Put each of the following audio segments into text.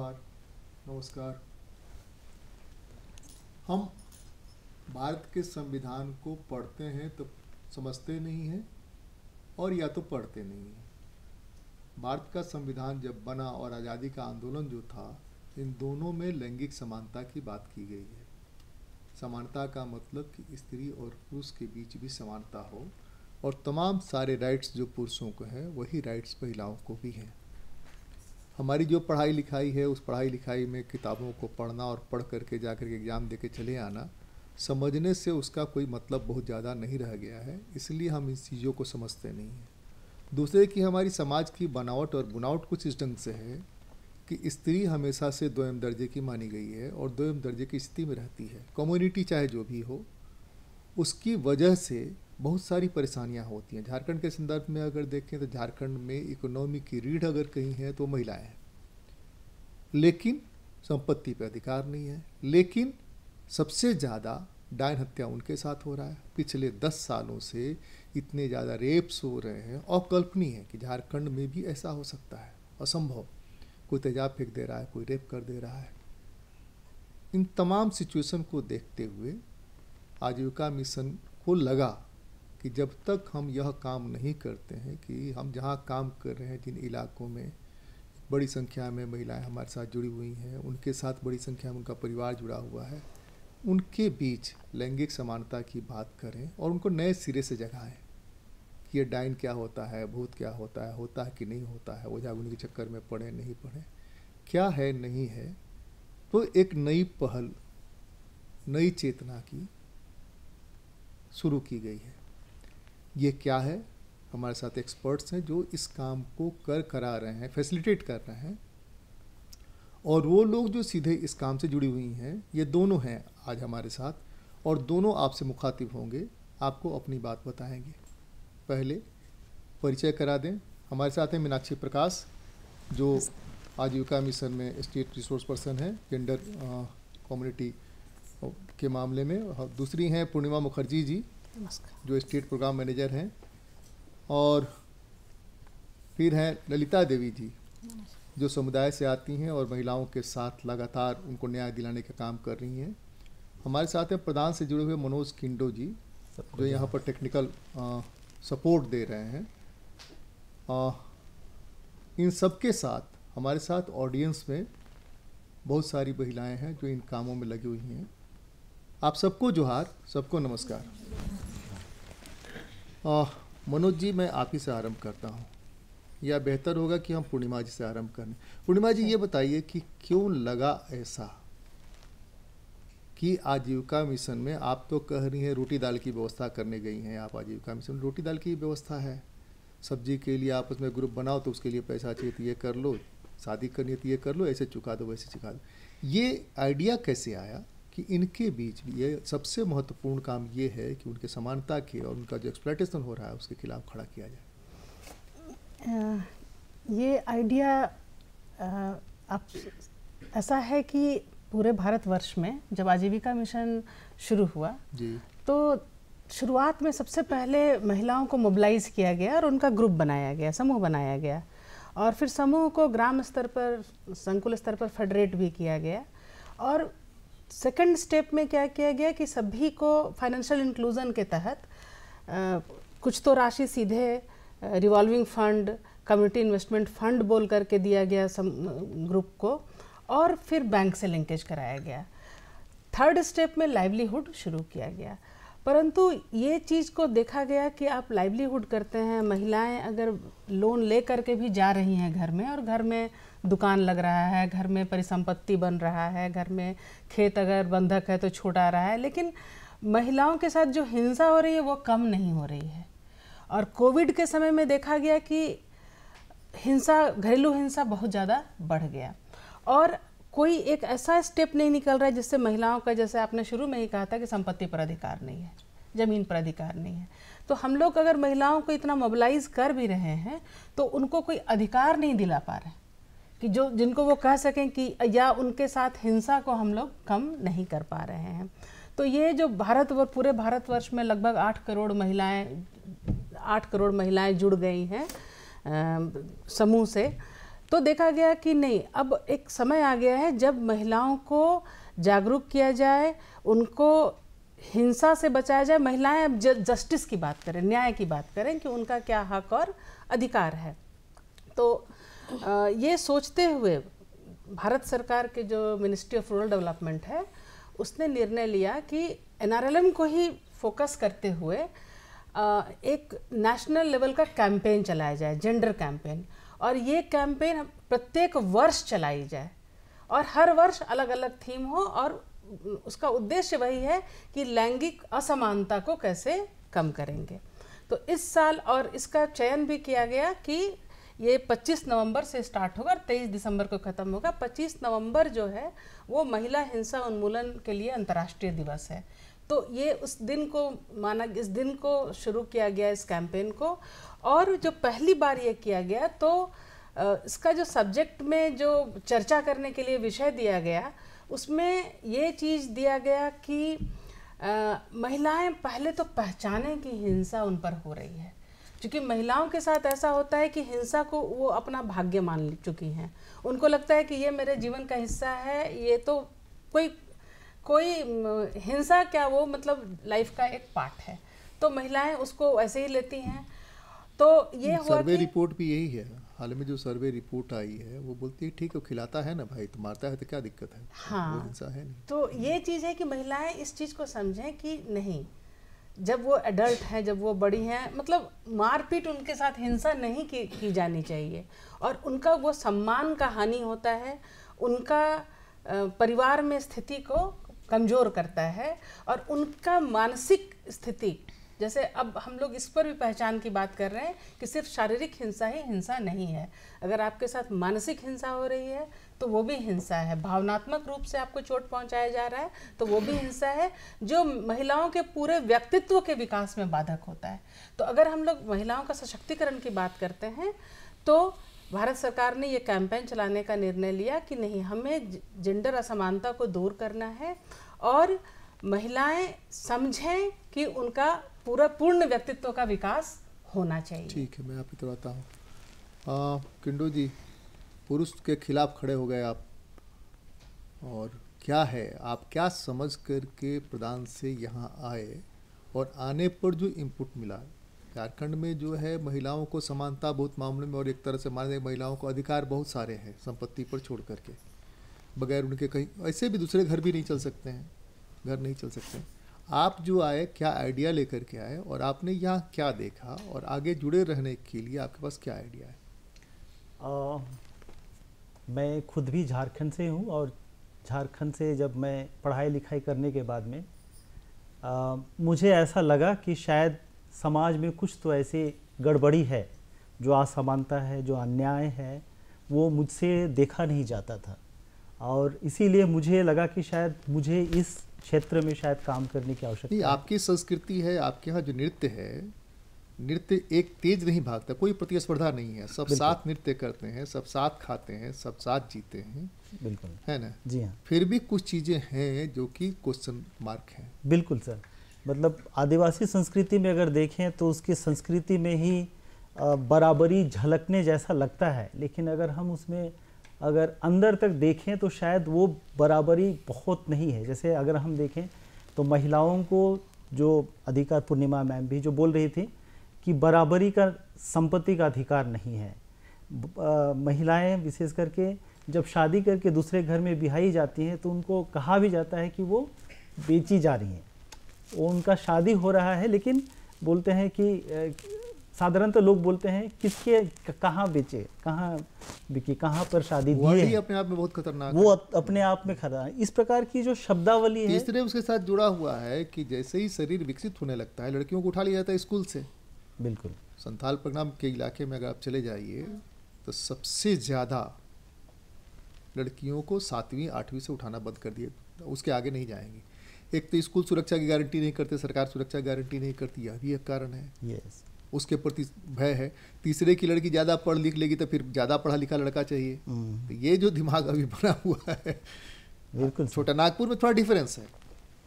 आभार नमस्कार हम भारत के संविधान को पढ़ते हैं तो समझते नहीं हैं और या तो पढ़ते नहीं हैं भारत का संविधान जब बना और आज़ादी का आंदोलन जो था इन दोनों में लैंगिक समानता की बात की गई है समानता का मतलब कि स्त्री और पुरुष के बीच भी समानता हो और तमाम सारे राइट्स जो पुरुषों को हैं वही राइट्स महिलाओं को भी हैं हमारी जो पढ़ाई लिखाई है उस पढ़ाई लिखाई में किताबों को पढ़ना और पढ़ करके जा करके एग्ज़ाम दे के चले आना समझने से उसका कोई मतलब बहुत ज़्यादा नहीं रह गया है इसलिए हम इन चीज़ों को समझते नहीं हैं दूसरे कि हमारी समाज की बनावट और बुनावट कुछ इस ढंग से है कि स्त्री हमेशा से दोयम दर्जे की मानी गई है और दोयम दर्जे की स्थिति में रहती है कम्युनिटी चाहे जो भी हो उसकी वजह से बहुत सारी परेशानियां होती हैं झारखंड के संदर्भ में अगर देखें तो झारखंड में इकोनॉमी की रीढ़ अगर कहीं है तो महिलाएं हैं लेकिन संपत्ति पर अधिकार नहीं है लेकिन सबसे ज़्यादा डायन हत्या उनके साथ हो रहा है पिछले दस सालों से इतने ज़्यादा रेप्स हो रहे हैं और कल्पनीय है कि झारखंड में भी ऐसा हो सकता है असंभव कोई तेजाब फेंक दे रहा है कोई रेप कर दे रहा है इन तमाम सिचुएशन को देखते हुए आजीविका मिशन को लगा कि जब तक हम यह काम नहीं करते हैं कि हम जहाँ काम कर रहे हैं जिन इलाकों में बड़ी संख्या में महिलाएं हमारे साथ जुड़ी हुई हैं उनके साथ बड़ी संख्या में उनका परिवार जुड़ा हुआ है उनके बीच लैंगिक समानता की बात करें और उनको नए सिरे से जगाएं कि ये डाइन क्या होता है भूत क्या होता है होता है कि नहीं होता है जागुन के चक्कर में पढ़े नहीं पढ़े क्या है नहीं है तो एक नई पहल नई चेतना की शुरू की गई है ये क्या है हमारे साथ एक्सपर्ट्स हैं जो इस काम को कर करा रहे हैं फैसिलिटेट कर रहे हैं और वो लोग जो सीधे इस काम से जुड़ी हुई हैं ये दोनों हैं आज हमारे साथ और दोनों आपसे मुखातिब होंगे आपको अपनी बात बताएंगे पहले परिचय करा दें हमारे साथ हैं मीनाक्षी प्रकाश जो आजीविका मिशन में स्टेट रिसोर्स पर्सन है जेंडर कम्युनिटी के मामले में दूसरी हैं पूर्णिमा मुखर्जी जी जो स्टेट प्रोग्राम मैनेजर हैं और फिर हैं ललिता देवी जी जो समुदाय से आती हैं और महिलाओं के साथ लगातार उनको न्याय दिलाने का काम कर रही हैं हमारे साथ हैं प्रधान से जुड़े हुए मनोज किंडो जी जो यहाँ पर टेक्निकल आ, सपोर्ट दे रहे हैं आ, इन सबके साथ हमारे साथ ऑडियंस में बहुत सारी महिलाएं हैं जो इन कामों में लगी हुई हैं आप सबको जोहार सबको नमस्कार मनोज जी मैं आप ही से आरंभ करता हूँ या बेहतर होगा कि हम पूर्णिमा जी से आरंभ करें पूर्णिमा जी ये बताइए कि क्यों लगा ऐसा कि आजीविका मिशन में आप तो कह रही हैं रोटी दाल की व्यवस्था करने गई हैं आप आजीविका मिशन में रोटी दाल की व्यवस्था है सब्जी के लिए आप उसमें ग्रुप बनाओ तो उसके लिए पैसा चाहिए तो ये कर लो शादी करनी है तो ये कर लो ऐसे चुका दो वैसे चुका दो ये आइडिया कैसे आया कि इनके बीच भी ये सबसे महत्वपूर्ण काम ये है कि उनके समानता के और उनका जो एक्सप्लाइटेशन हो रहा है उसके खिलाफ खड़ा किया जाए ये आइडिया आप ऐसा है कि पूरे भारतवर्ष में जब आजीविका मिशन शुरू हुआ जी तो शुरुआत में सबसे पहले महिलाओं को मोबिलाइज किया गया और उनका ग्रुप बनाया गया समूह बनाया गया और फिर समूह को ग्राम स्तर पर संकुल स्तर पर फेडरेट भी किया गया और सेकंड स्टेप में क्या किया गया कि सभी को फाइनेंशियल इंक्लूजन के तहत कुछ तो राशि सीधे revolving fund community investment fund बोल करके दिया गया सम ग्रुप को और फिर बैंक से लिंकेज कराया गया थर्ड स्टेप में लाइवलीहुड शुरू किया गया परंतु ये चीज़ को देखा गया कि आप लाइवलीहुड करते हैं महिलाएं अगर लोन ले करके भी जा रही हैं घर में और घर में दुकान लग रहा है घर में परिसंपत्ति बन रहा है घर में खेत अगर बंधक है तो छूटा रहा है लेकिन महिलाओं के साथ जो हिंसा हो रही है वो कम नहीं हो रही है और कोविड के समय में देखा गया कि हिंसा घरेलू हिंसा बहुत ज़्यादा बढ़ गया और कोई एक ऐसा स्टेप नहीं निकल रहा है जिससे महिलाओं का जैसे आपने शुरू में ही कहा था कि संपत्ति पर अधिकार नहीं है ज़मीन पर अधिकार नहीं है तो हम लोग अगर महिलाओं को इतना मोबिलाइज कर भी रहे हैं तो उनको कोई अधिकार नहीं दिला पा रहे कि जो जिनको वो कह सकें कि या उनके साथ हिंसा को हम लोग कम नहीं कर पा रहे हैं तो ये जो भारत व पूरे भारतवर्ष में लगभग आठ करोड़ महिलाएं आठ करोड़ महिलाएं जुड़ गई हैं समूह से तो देखा गया कि नहीं अब एक समय आ गया है जब महिलाओं को जागरूक किया जाए उनको हिंसा से बचाया जाए महिलाएं अब जस्टिस की बात करें न्याय की बात करें कि उनका क्या हक और अधिकार है तो ये सोचते हुए भारत सरकार के जो मिनिस्ट्री ऑफ रूरल डेवलपमेंट है उसने निर्णय लिया कि एनआरएलएम को ही फोकस करते हुए एक नेशनल लेवल का कैंपेन चलाया जाए जेंडर कैंपेन और ये कैंपेन प्रत्येक वर्ष चलाई जाए और हर वर्ष अलग अलग थीम हो और उसका उद्देश्य वही है कि लैंगिक असमानता को कैसे कम करेंगे तो इस साल और इसका चयन भी किया गया कि ये 25 नवंबर से स्टार्ट होगा और तेईस दिसंबर को ख़त्म होगा 25 नवंबर जो है वो महिला हिंसा उन्मूलन के लिए अंतर्राष्ट्रीय दिवस है तो ये उस दिन को माना इस दिन को शुरू किया गया इस कैंपेन को और जो पहली बार ये किया गया तो इसका जो सब्जेक्ट में जो चर्चा करने के लिए विषय दिया गया उसमें ये चीज़ दिया गया कि महिलाएं पहले तो पहचाने की हिंसा उन पर हो रही है क्योंकि महिलाओं के साथ ऐसा होता है कि हिंसा को वो अपना भाग्य मान चुकी हैं उनको लगता है कि ये मेरे जीवन का हिस्सा है ये तो कोई कोई हिंसा क्या वो मतलब लाइफ का एक पार्ट है तो महिलाएं उसको ऐसे ही लेती हैं तो ये हुआ सर्वे रिपोर्ट भी यही है हाल में जो सर्वे रिपोर्ट आई है वो बोलती है ठीक है खिलाता है ना भाई तो मारता है तो क्या दिक्कत है हाँ हिंसा है नहीं तो ये चीज़ है कि महिलाएं इस चीज़ को समझें कि नहीं जब वो एडल्ट हैं जब वो बड़ी हैं मतलब मारपीट उनके साथ हिंसा नहीं की, की जानी चाहिए और उनका वो सम्मान का हानि होता है उनका परिवार में स्थिति को कमज़ोर करता है और उनका मानसिक स्थिति जैसे अब हम लोग इस पर भी पहचान की बात कर रहे हैं कि सिर्फ शारीरिक हिंसा ही हिंसा नहीं है अगर आपके साथ मानसिक हिंसा हो रही है तो वो भी हिंसा है भावनात्मक रूप से आपको चोट पहुंचाया जा रहा है तो वो भी हिंसा है जो महिलाओं के पूरे व्यक्तित्व के विकास में बाधक होता है तो अगर हम लोग महिलाओं का सशक्तिकरण की बात करते हैं तो भारत सरकार ने ये कैंपेन चलाने का निर्णय लिया कि नहीं हमें जेंडर असमानता को दूर करना है और महिलाएं समझें कि उनका पूरा पूर्ण व्यक्तित्व का विकास होना चाहिए ठीक है मैं आप तरफ आता हूँ किंडो जी पुरुष के खिलाफ खड़े हो गए आप और क्या है आप क्या समझ कर के प्रधान से यहाँ आए और आने पर जो इनपुट मिला झारखंड में जो है महिलाओं को समानता बहुत मामले में और एक तरह से माने महिलाओं को अधिकार बहुत सारे हैं संपत्ति पर छोड़ करके बगैर उनके कहीं ऐसे भी दूसरे घर भी नहीं चल सकते हैं घर नहीं चल सकते हैं आप जो आए क्या आइडिया लेकर के आए और आपने यहाँ क्या देखा और आगे जुड़े रहने के लिए आपके पास क्या आइडिया है आ, मैं खुद भी झारखंड से हूँ और झारखंड से जब मैं पढ़ाई लिखाई करने के बाद में आ, मुझे ऐसा लगा कि शायद समाज में कुछ तो ऐसे गड़बड़ी है जो असमानता है जो अन्याय है वो मुझसे देखा नहीं जाता था और इसीलिए मुझे लगा कि शायद मुझे इस क्षेत्र में शायद काम करने की आवश्यकता है आपकी संस्कृति है आपके यहाँ जो नृत्य है नृत्य एक तेज नहीं भागता कोई प्रतिस्पर्धा नहीं है सब साथ नृत्य करते हैं सब साथ खाते हैं सब साथ जीते हैं बिल्कुल है ना जी हाँ फिर भी कुछ चीज़ें हैं जो कि क्वेश्चन मार्क हैं बिल्कुल सर मतलब आदिवासी संस्कृति में अगर देखें तो उसकी संस्कृति में ही बराबरी झलकने जैसा लगता है लेकिन अगर हम उसमें अगर अंदर तक देखें तो शायद वो बराबरी बहुत नहीं है जैसे अगर हम देखें तो महिलाओं को जो अधिकार पूर्णिमा मैम भी जो बोल रही थी कि बराबरी का संपत्ति का अधिकार नहीं है महिलाएं विशेष करके जब शादी करके दूसरे घर में बिहाई जाती हैं तो उनको कहा भी जाता है कि वो बेची जा रही हैं वो उनका शादी हो रहा है लेकिन बोलते हैं कि साधारणतः लोग बोलते हैं किसके कहाँ बेचे कहाँ बिके कहाँ पर शादी दी अपने आप में बहुत खतरनाक वो अपने आप में खतरनाक इस प्रकार की जो शब्दावली है इसलिए उसके साथ जुड़ा हुआ है कि जैसे ही शरीर विकसित होने लगता है लड़कियों को उठा लिया जाता है स्कूल से बिल्कुल संथाल परिणाम के इलाके में अगर आप चले जाइए तो सबसे ज़्यादा लड़कियों को सातवीं आठवीं से उठाना बंद कर दिए उसके आगे नहीं जाएंगी एक तो स्कूल सुरक्षा की गारंटी नहीं करते सरकार सुरक्षा गारंटी नहीं करती यह भी एक कारण है yes. उसके प्रति भय है तीसरे की लड़की ज़्यादा पढ़ लिख लेगी तो फिर ज़्यादा पढ़ा लिखा लड़का चाहिए हम्म। तो ये जो दिमाग अभी बना हुआ है बिल्कुल छोटा नागपुर में थोड़ा डिफरेंस है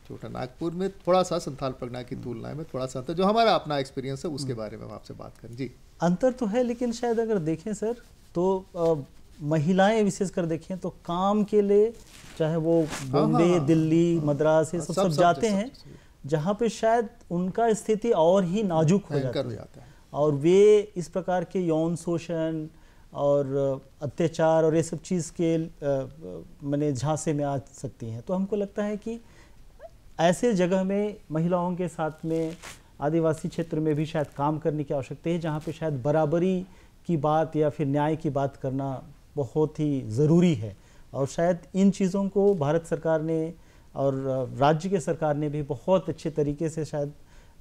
छोटा नागपुर में थोड़ा सा संथाल परगना की हम्म। तुलना में थोड़ा सा अंतर जो हमारा अपना एक्सपीरियंस है उसके हम्म। बारे में हम आपसे बात करें जी अंतर तो है लेकिन शायद अगर देखें सर तो महिलाएं विशेष कर देखें तो काम के लिए चाहे वो हाँ, हाँ, बॉम्बे हाँ। दिल्ली मद्रास ये सब सब, जाते हैं जहाँ पे शायद उनका स्थिति और ही नाजुक हो जाता है और वे इस प्रकार के यौन शोषण और अत्याचार और ये सब चीज़ के मैंने झांसे में आ सकती हैं तो हमको लगता है कि ऐसे जगह में महिलाओं के साथ में आदिवासी क्षेत्र में भी शायद काम करने की आवश्यकता है जहाँ पे शायद बराबरी की बात या फिर न्याय की बात करना बहुत ही ज़रूरी है और शायद इन चीज़ों को भारत सरकार ने और राज्य के सरकार ने भी बहुत अच्छे तरीके से शायद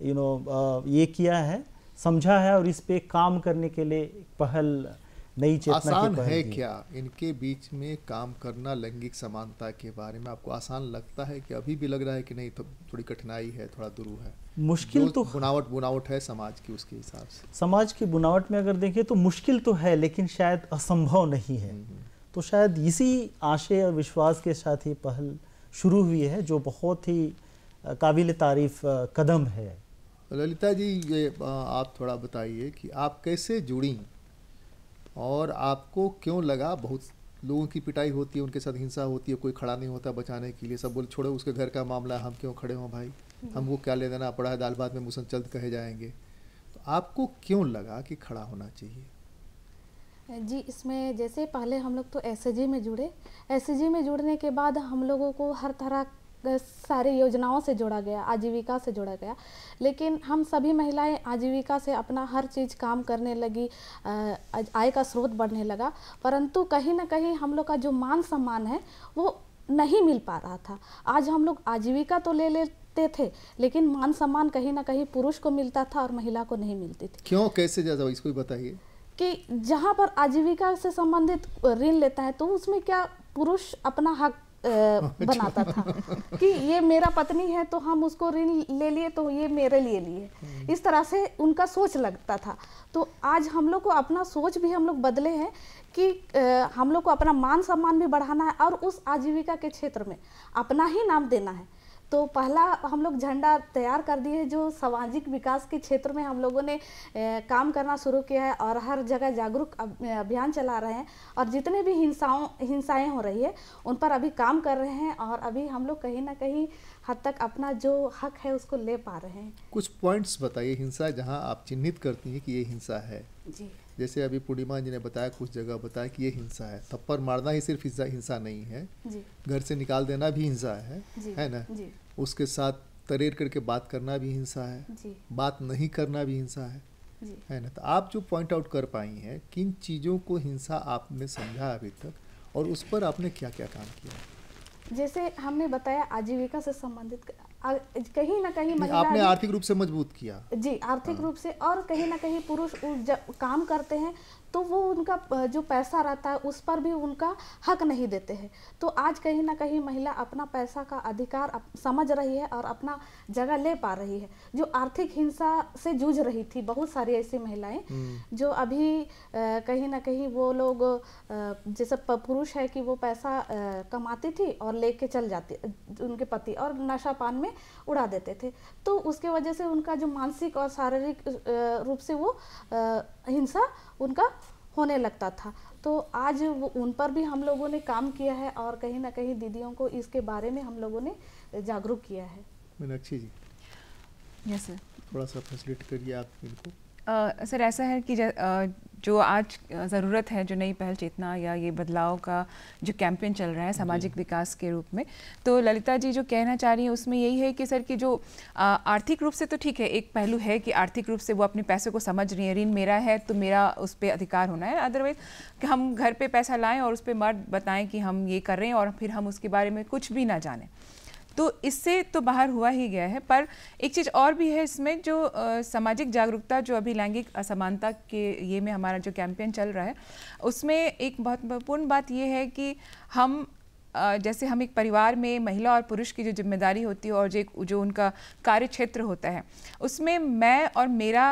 यू नो ये किया है समझा है और इस पे काम करने के लिए पहल नई चेतना आसान है क्या इनके बीच में काम करना लैंगिक समानता के बारे में आपको आसान लगता है कि अभी भी लग रहा है कि नहीं तो थोड़ी कठिनाई है थोड़ा दुरू है मुश्किल तो बुनावट बुनावट है समाज की उसके हिसाब से समाज की बुनावट में अगर देखें तो मुश्किल तो है लेकिन शायद असंभव नहीं है हम्म, हम्म। तो शायद इसी आशय और विश्वास के साथ ही पहल शुरू हुई है जो बहुत ही काबिल तारीफ कदम है ललिता जी ये आप थोड़ा बताइए कि आप कैसे जुड़ी और आपको क्यों लगा बहुत लोगों की पिटाई होती है उनके साथ हिंसा होती है कोई खड़ा नहीं होता बचाने के लिए सब बोले छोड़ो उसके घर का मामला हम क्यों खड़े हों भाई हमको क्या ले देना पड़ा है दाल भात में मुसलचल कहे जाएंगे तो आपको क्यों लगा कि खड़ा होना चाहिए जी इसमें जैसे पहले हम लोग तो एस में जुड़े एस में जुड़ने के बाद हम लोगों को हर तरह सारी योजनाओं से जोड़ा गया आजीविका से जोड़ा गया लेकिन हम सभी महिलाएं आजीविका से अपना हर चीज़ काम करने लगी आय का स्रोत बढ़ने लगा परंतु कहीं ना कहीं हम लोग का जो मान सम्मान है वो नहीं मिल पा रहा था आज हम लोग आजीविका तो ले ले थे लेकिन मान सम्मान कहीं ना कहीं पुरुष को मिलता था और महिला को नहीं मिलती थी क्यों कैसे ज्यादा इसको बताइए कि जहाँ पर आजीविका से संबंधित ऋण लेता है तो उसमें क्या पुरुष अपना हक बनाता था कि ये मेरा पत्नी है तो हम उसको ऋण ले लिए तो ये मेरे लिए लिए हम्म। इस तरह से उनका सोच लगता था तो आज हम लोग को अपना सोच भी हम लोग बदले हैं कि हम लोग को अपना मान सम्मान भी बढ़ाना है और उस आजीविका के क्षेत्र में अपना ही नाम देना है तो पहला हम लोग झंडा तैयार कर दिए जो सामाजिक विकास के क्षेत्र में हम लोगों ने काम करना शुरू किया है और हर जगह जागरूक अभियान चला रहे हैं और जितने भी हिंसाओं हिंसाएं हो रही है उन पर अभी काम कर रहे हैं और अभी हम लोग कहीं ना कहीं हद तक अपना जो हक है उसको ले पा रहे हैं कुछ पॉइंट्स बताइए हिंसा जहाँ आप चिन्हित करती हैं कि ये हिंसा है जी जैसे अभी पूर्णिमा जी ने बताया कुछ जगह बताया कि ये हिंसा है थप्पड़ मारना ही सिर्फ हिंसा हिंसा नहीं है जी। घर से निकाल देना भी हिंसा है है ना जी। उसके साथ तरेर करके बात करना भी हिंसा है बात नहीं करना भी हिंसा है है ना तो आप जो पॉइंट आउट कर पाई हैं किन चीज़ों को हिंसा आपने समझा अभी तक और उस पर आपने क्या क्या काम किया जैसे हमने बताया आजीविका से संबंधित कहीं ना कहीं महिला आपने आर्थिक रूप से मजबूत किया जी आर्थिक हाँ। रूप से और कहीं ना कहीं पुरुष जब काम करते हैं तो वो उनका जो पैसा रहता है उस पर भी उनका हक नहीं देते हैं तो आज कहीं ना कहीं महिला अपना पैसा का अधिकार समझ रही है और अपना जगह ले पा रही है जो आर्थिक हिंसा से जूझ रही थी बहुत सारी ऐसी महिलाएं हम्म। जो अभी कहीं ना कहीं वो लोग जैसे पुरुष है कि वो पैसा कमाती थी और लेके चल जाती उनके पति और नशा पान में उड़ा देते थे तो उसके वजह से उनका जो मानसिक और शारीरिक रूप से वो हिंसा उनका होने लगता था तो आज वो उन पर भी हम लोगों ने काम किया है और कहीं ना कहीं दीदियों को इसके बारे में हम लोगों ने जागरूक किया है मीनाक्षी जी यस सर थोड़ा सा फैसिलिट करिए आप इनको सर ऐसा है कि जो आज ज़रूरत है जो नई पहल चेतना या ये बदलाव का जो कैंपेन चल रहा है सामाजिक विकास के रूप में तो ललिता जी जो कहना चाह रही हैं उसमें यही है कि सर कि जो आर्थिक रूप से तो ठीक है एक पहलू है कि आर्थिक रूप से वो अपने पैसे को समझ रही है ऋण मेरा है तो मेरा उस पर अधिकार होना है अदरवाइज कि हम घर पर पैसा लाएँ और उस पर मर्द बताएँ कि हम ये कर रहे हैं और फिर हम उसके बारे में कुछ भी ना जानें तो इससे तो बाहर हुआ ही गया है पर एक चीज़ और भी है इसमें जो सामाजिक जागरूकता जो अभी लैंगिक असमानता के ये में हमारा जो कैंपेन चल रहा है उसमें एक बहुत महत्वपूर्ण बात ये है कि हम जैसे हम एक परिवार में महिला और पुरुष की जो जिम्मेदारी होती है और जो जो उनका कार्य क्षेत्र होता है उसमें मैं और मेरा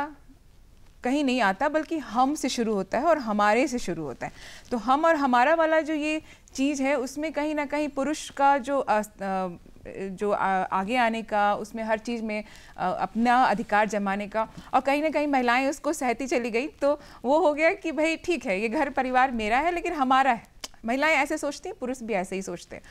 कहीं नहीं आता बल्कि हम से शुरू होता है और हमारे से शुरू होता है तो हम और हमारा वाला जो ये चीज़ है उसमें कहीं ना कहीं पुरुष का जो जो आगे आने का उसमें हर चीज़ में अपना अधिकार जमाने का और कहीं ना कहीं महिलाएं उसको सहती चली गई तो वो हो गया कि भाई ठीक है ये घर परिवार मेरा है लेकिन हमारा है महिलाएं ऐसे सोचती हैं पुरुष भी ऐसे ही सोचते हैं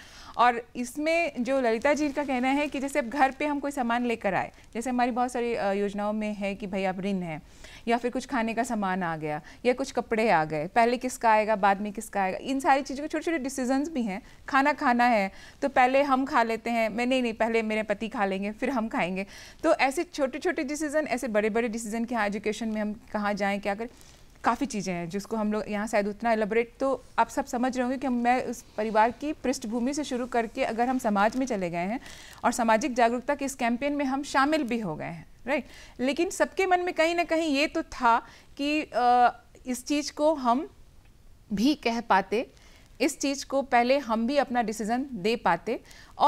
और इसमें जो ललिता जी का कहना है कि जैसे अब घर पे हम कोई सामान लेकर आए जैसे हमारी बहुत सारी योजनाओं में है कि भाई आप ऋण है या फिर कुछ खाने का सामान आ गया या कुछ कपड़े आ गए पहले किसका आएगा बाद में किसका आएगा इन सारी चीज़ों के छोटे छोटे डिसीजंस भी हैं खाना खाना है तो पहले हम खा लेते हैं मैं नहीं नहीं पहले मेरे पति खा लेंगे फिर हम खाएंगे तो ऐसे छोटे छोटे डिसीज़न ऐसे बड़े बड़े डिसीज़न कि हाँ एजुकेशन में हम कहाँ जाएँ क्या करें काफ़ी चीज़ें हैं जिसको हम लोग यहाँ शायद उतना एलेबरेट तो आप सब समझ रहे होंगे कि हम मैं उस परिवार की पृष्ठभूमि से शुरू करके अगर हम समाज में चले गए हैं और सामाजिक जागरूकता के इस कैंपेन में हम शामिल भी हो गए हैं राइट लेकिन सबके मन में कहीं ना कहीं ये तो था कि इस चीज़ को हम भी कह पाते इस चीज़ को पहले हम भी अपना डिसीज़न दे पाते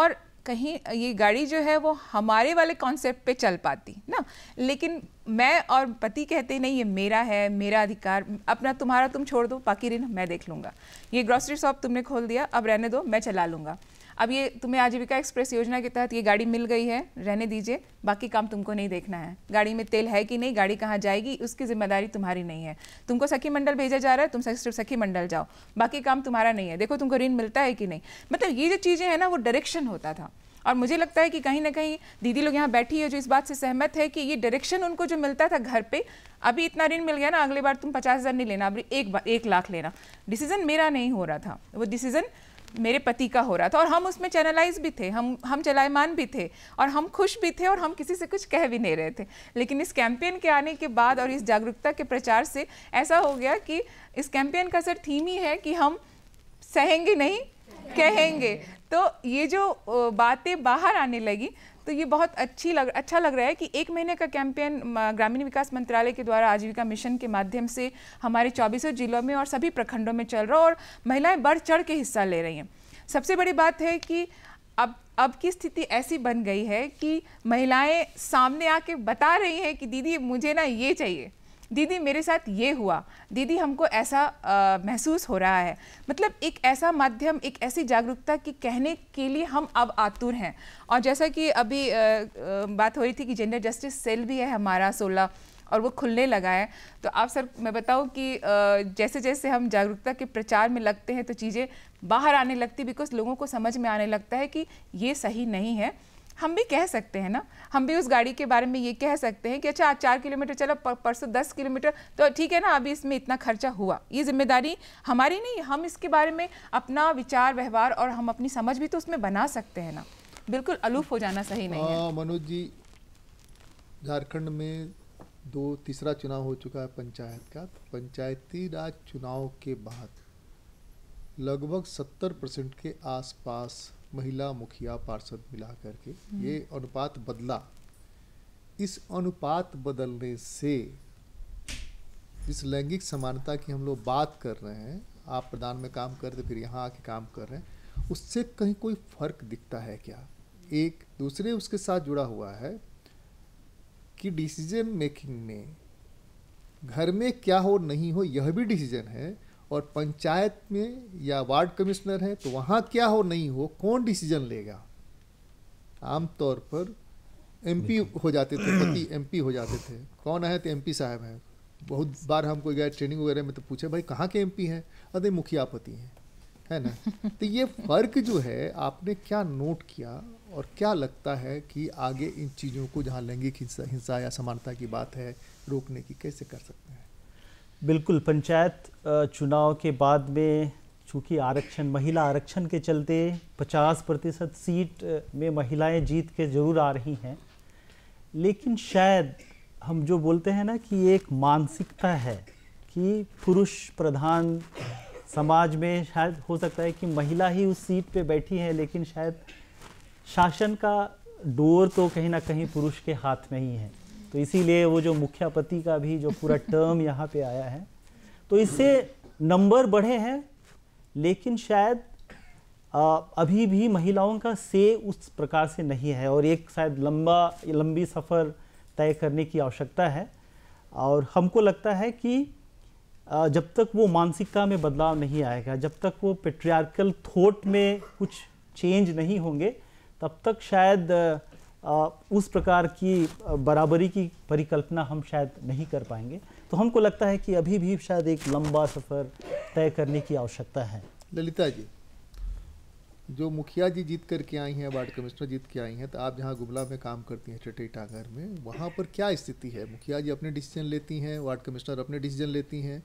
और कहीं ये गाड़ी जो है वो हमारे वाले कॉन्सेप्ट पे चल पाती ना लेकिन मैं और पति कहते नहीं ये मेरा है मेरा अधिकार अपना तुम्हारा तुम छोड़ दो बाकी ऋण मैं देख लूँगा ये ग्रॉसरी शॉप तुमने खोल दिया अब रहने दो मैं चला लूँगा अब ये तुम्हें आजीविका एक्सप्रेस योजना के तहत ये गाड़ी मिल गई है रहने दीजिए बाकी काम तुमको नहीं देखना है गाड़ी में तेल है कि नहीं गाड़ी कहाँ जाएगी उसकी जिम्मेदारी तुम्हारी नहीं है तुमको सखी मंडल भेजा जा रहा है तुम सिर्फ सखी मंडल जाओ बाकी काम तुम्हारा नहीं है देखो तुमको ऋण मिलता है कि नहीं मतलब ये जो चीज़ें हैं ना वो डायरेक्शन होता था और मुझे लगता है कि कहीं ना कहीं दीदी लोग यहाँ बैठी है जो इस बात से सहमत है कि ये डायरेक्शन उनको जो मिलता था घर पे अभी इतना ऋण मिल गया ना अगली बार तुम पचास हज़ार नहीं लेना अभी एक एक लाख लेना डिसीजन मेरा नहीं हो रहा था वो डिसीजन मेरे पति का हो रहा था और हम उसमें चैनलाइज भी थे हम हम चलायमान भी थे और हम खुश भी थे और हम किसी से कुछ कह भी नहीं रहे थे लेकिन इस कैंपेन के आने के बाद और इस जागरूकता के प्रचार से ऐसा हो गया कि इस कैंपेन का सर थीम ही है कि हम सहेंगे नहीं कहेंगे तो ये जो बातें बाहर आने लगी तो ये बहुत अच्छी लग अच्छा लग रहा है कि एक महीने का कैंपेन ग्रामीण विकास मंत्रालय के द्वारा आजीविका मिशन के माध्यम से हमारे चौबीसों जिलों में और सभी प्रखंडों में चल रहा है और महिलाएं बढ़ चढ़ के हिस्सा ले रही हैं सबसे बड़ी बात है कि अब अब की स्थिति ऐसी बन गई है कि महिलाएं सामने आके बता रही हैं कि दीदी मुझे ना ये चाहिए दीदी मेरे साथ ये हुआ दीदी हमको ऐसा आ, महसूस हो रहा है मतलब एक ऐसा माध्यम एक ऐसी जागरूकता कि कहने के लिए हम अब आतुर हैं और जैसा कि अभी आ, आ, बात हो रही थी कि जेंडर जस्टिस सेल भी है हमारा सोलह और वो खुलने लगा है तो आप सर मैं बताऊं कि जैसे जैसे हम जागरूकता के प्रचार में लगते हैं तो चीज़ें बाहर आने लगती बिकॉज लोगों को समझ में आने लगता है कि ये सही नहीं है हम भी कह सकते हैं ना हम भी उस गाड़ी के बारे में ये कह सकते हैं कि अच्छा आज चार किलोमीटर चला परसों दस किलोमीटर तो ठीक है ना अभी इसमें इतना खर्चा हुआ ये जिम्मेदारी हमारी नहीं हम इसके बारे में अपना विचार व्यवहार और हम अपनी समझ भी तो उसमें बना सकते हैं ना बिल्कुल अलूफ हो जाना सही नहीं आ, है हाँ, मनोज जी झारखंड में दो तीसरा चुनाव हो चुका है पंचायत का तो पंचायती राज चुनाव के बाद लगभग सत्तर परसेंट के आसपास महिला मुखिया पार्षद मिला करके हम्म। ये अनुपात बदला इस अनुपात बदलने से जिस लैंगिक समानता की हम लोग बात कर रहे हैं आप प्रधान में काम कर रहे फिर यहाँ आके काम कर रहे हैं उससे कहीं कोई फर्क दिखता है क्या एक दूसरे उसके साथ जुड़ा हुआ है कि डिसीजन मेकिंग में घर में क्या हो नहीं हो यह भी डिसीजन है और पंचायत में या वार्ड कमिश्नर है तो वहाँ क्या हो नहीं हो कौन डिसीजन लेगा आमतौर पर एमपी हो जाते थे पति एमपी हो जाते थे कौन आए तो एमपी साहब हैं बहुत बार हम कोई गए ट्रेनिंग वगैरह में तो पूछे भाई कहाँ के एमपी हैं अरे मुखिया पति हैं है ना तो ये फ़र्क जो है आपने क्या नोट किया और क्या लगता है कि आगे इन चीज़ों को जहाँ लैंगिक हिंसा हिंसा या समानता की बात है रोकने की कैसे कर सकते हैं बिल्कुल पंचायत चुनाव के बाद में चूँकि आरक्षण महिला आरक्षण के चलते 50 प्रतिशत सीट में महिलाएं जीत के ज़रूर आ रही हैं लेकिन शायद हम जो बोलते हैं ना कि एक मानसिकता है कि पुरुष प्रधान समाज में शायद हो सकता है कि महिला ही उस सीट पे बैठी है लेकिन शायद शासन का डोर तो कहीं ना कहीं पुरुष के हाथ में ही है तो इसीलिए वो जो मुख्यापति का भी जो पूरा टर्म यहाँ पे आया है तो इससे नंबर बढ़े हैं लेकिन शायद अभी भी महिलाओं का से उस प्रकार से नहीं है और एक शायद लंबा लंबी सफ़र तय करने की आवश्यकता है और हमको लगता है कि जब तक वो मानसिकता में बदलाव नहीं आएगा जब तक वो पेट्रियार्कल थॉट में कुछ चेंज नहीं होंगे तब तक शायद आ, उस प्रकार की बराबरी की परिकल्पना हम शायद नहीं कर पाएंगे तो हमको लगता है कि अभी भी शायद एक लंबा सफ़र तय करने की आवश्यकता है ललिता जी जो मुखिया जी जीत करके आई हैं वार्ड कमिश्नर जीत के आई हैं तो आप जहाँ गुमला में काम करती हैं चटई टागर में वहाँ पर क्या स्थिति है मुखिया जी अपने डिसीजन लेती हैं वार्ड कमिश्नर अपने डिसीजन लेती हैं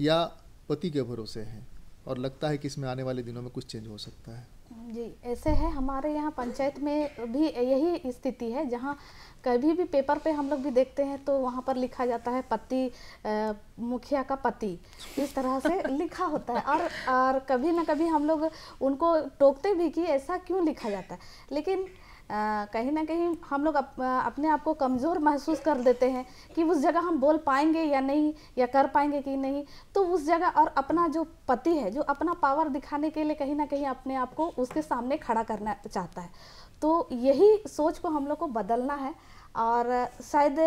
या पति के भरोसे हैं और लगता है कि इसमें आने वाले दिनों में कुछ चेंज हो सकता है जी ऐसे है हमारे यहाँ पंचायत में भी यही स्थिति है जहाँ कभी भी पेपर पे हम लोग भी देखते हैं तो वहाँ पर लिखा जाता है पति मुखिया का पति इस तरह से लिखा होता है और और कभी ना कभी हम लोग उनको टोकते भी कि ऐसा क्यों लिखा जाता है लेकिन कहीं ना कहीं हम लोग अप, अपने आप को कमज़ोर महसूस कर देते हैं कि उस जगह हम बोल पाएंगे या नहीं या कर पाएंगे कि नहीं तो उस जगह और अपना जो पति है जो अपना पावर दिखाने के लिए कहीं ना कहीं अपने आप को उसके सामने खड़ा करना चाहता है तो यही सोच को हम लोग को बदलना है और शायद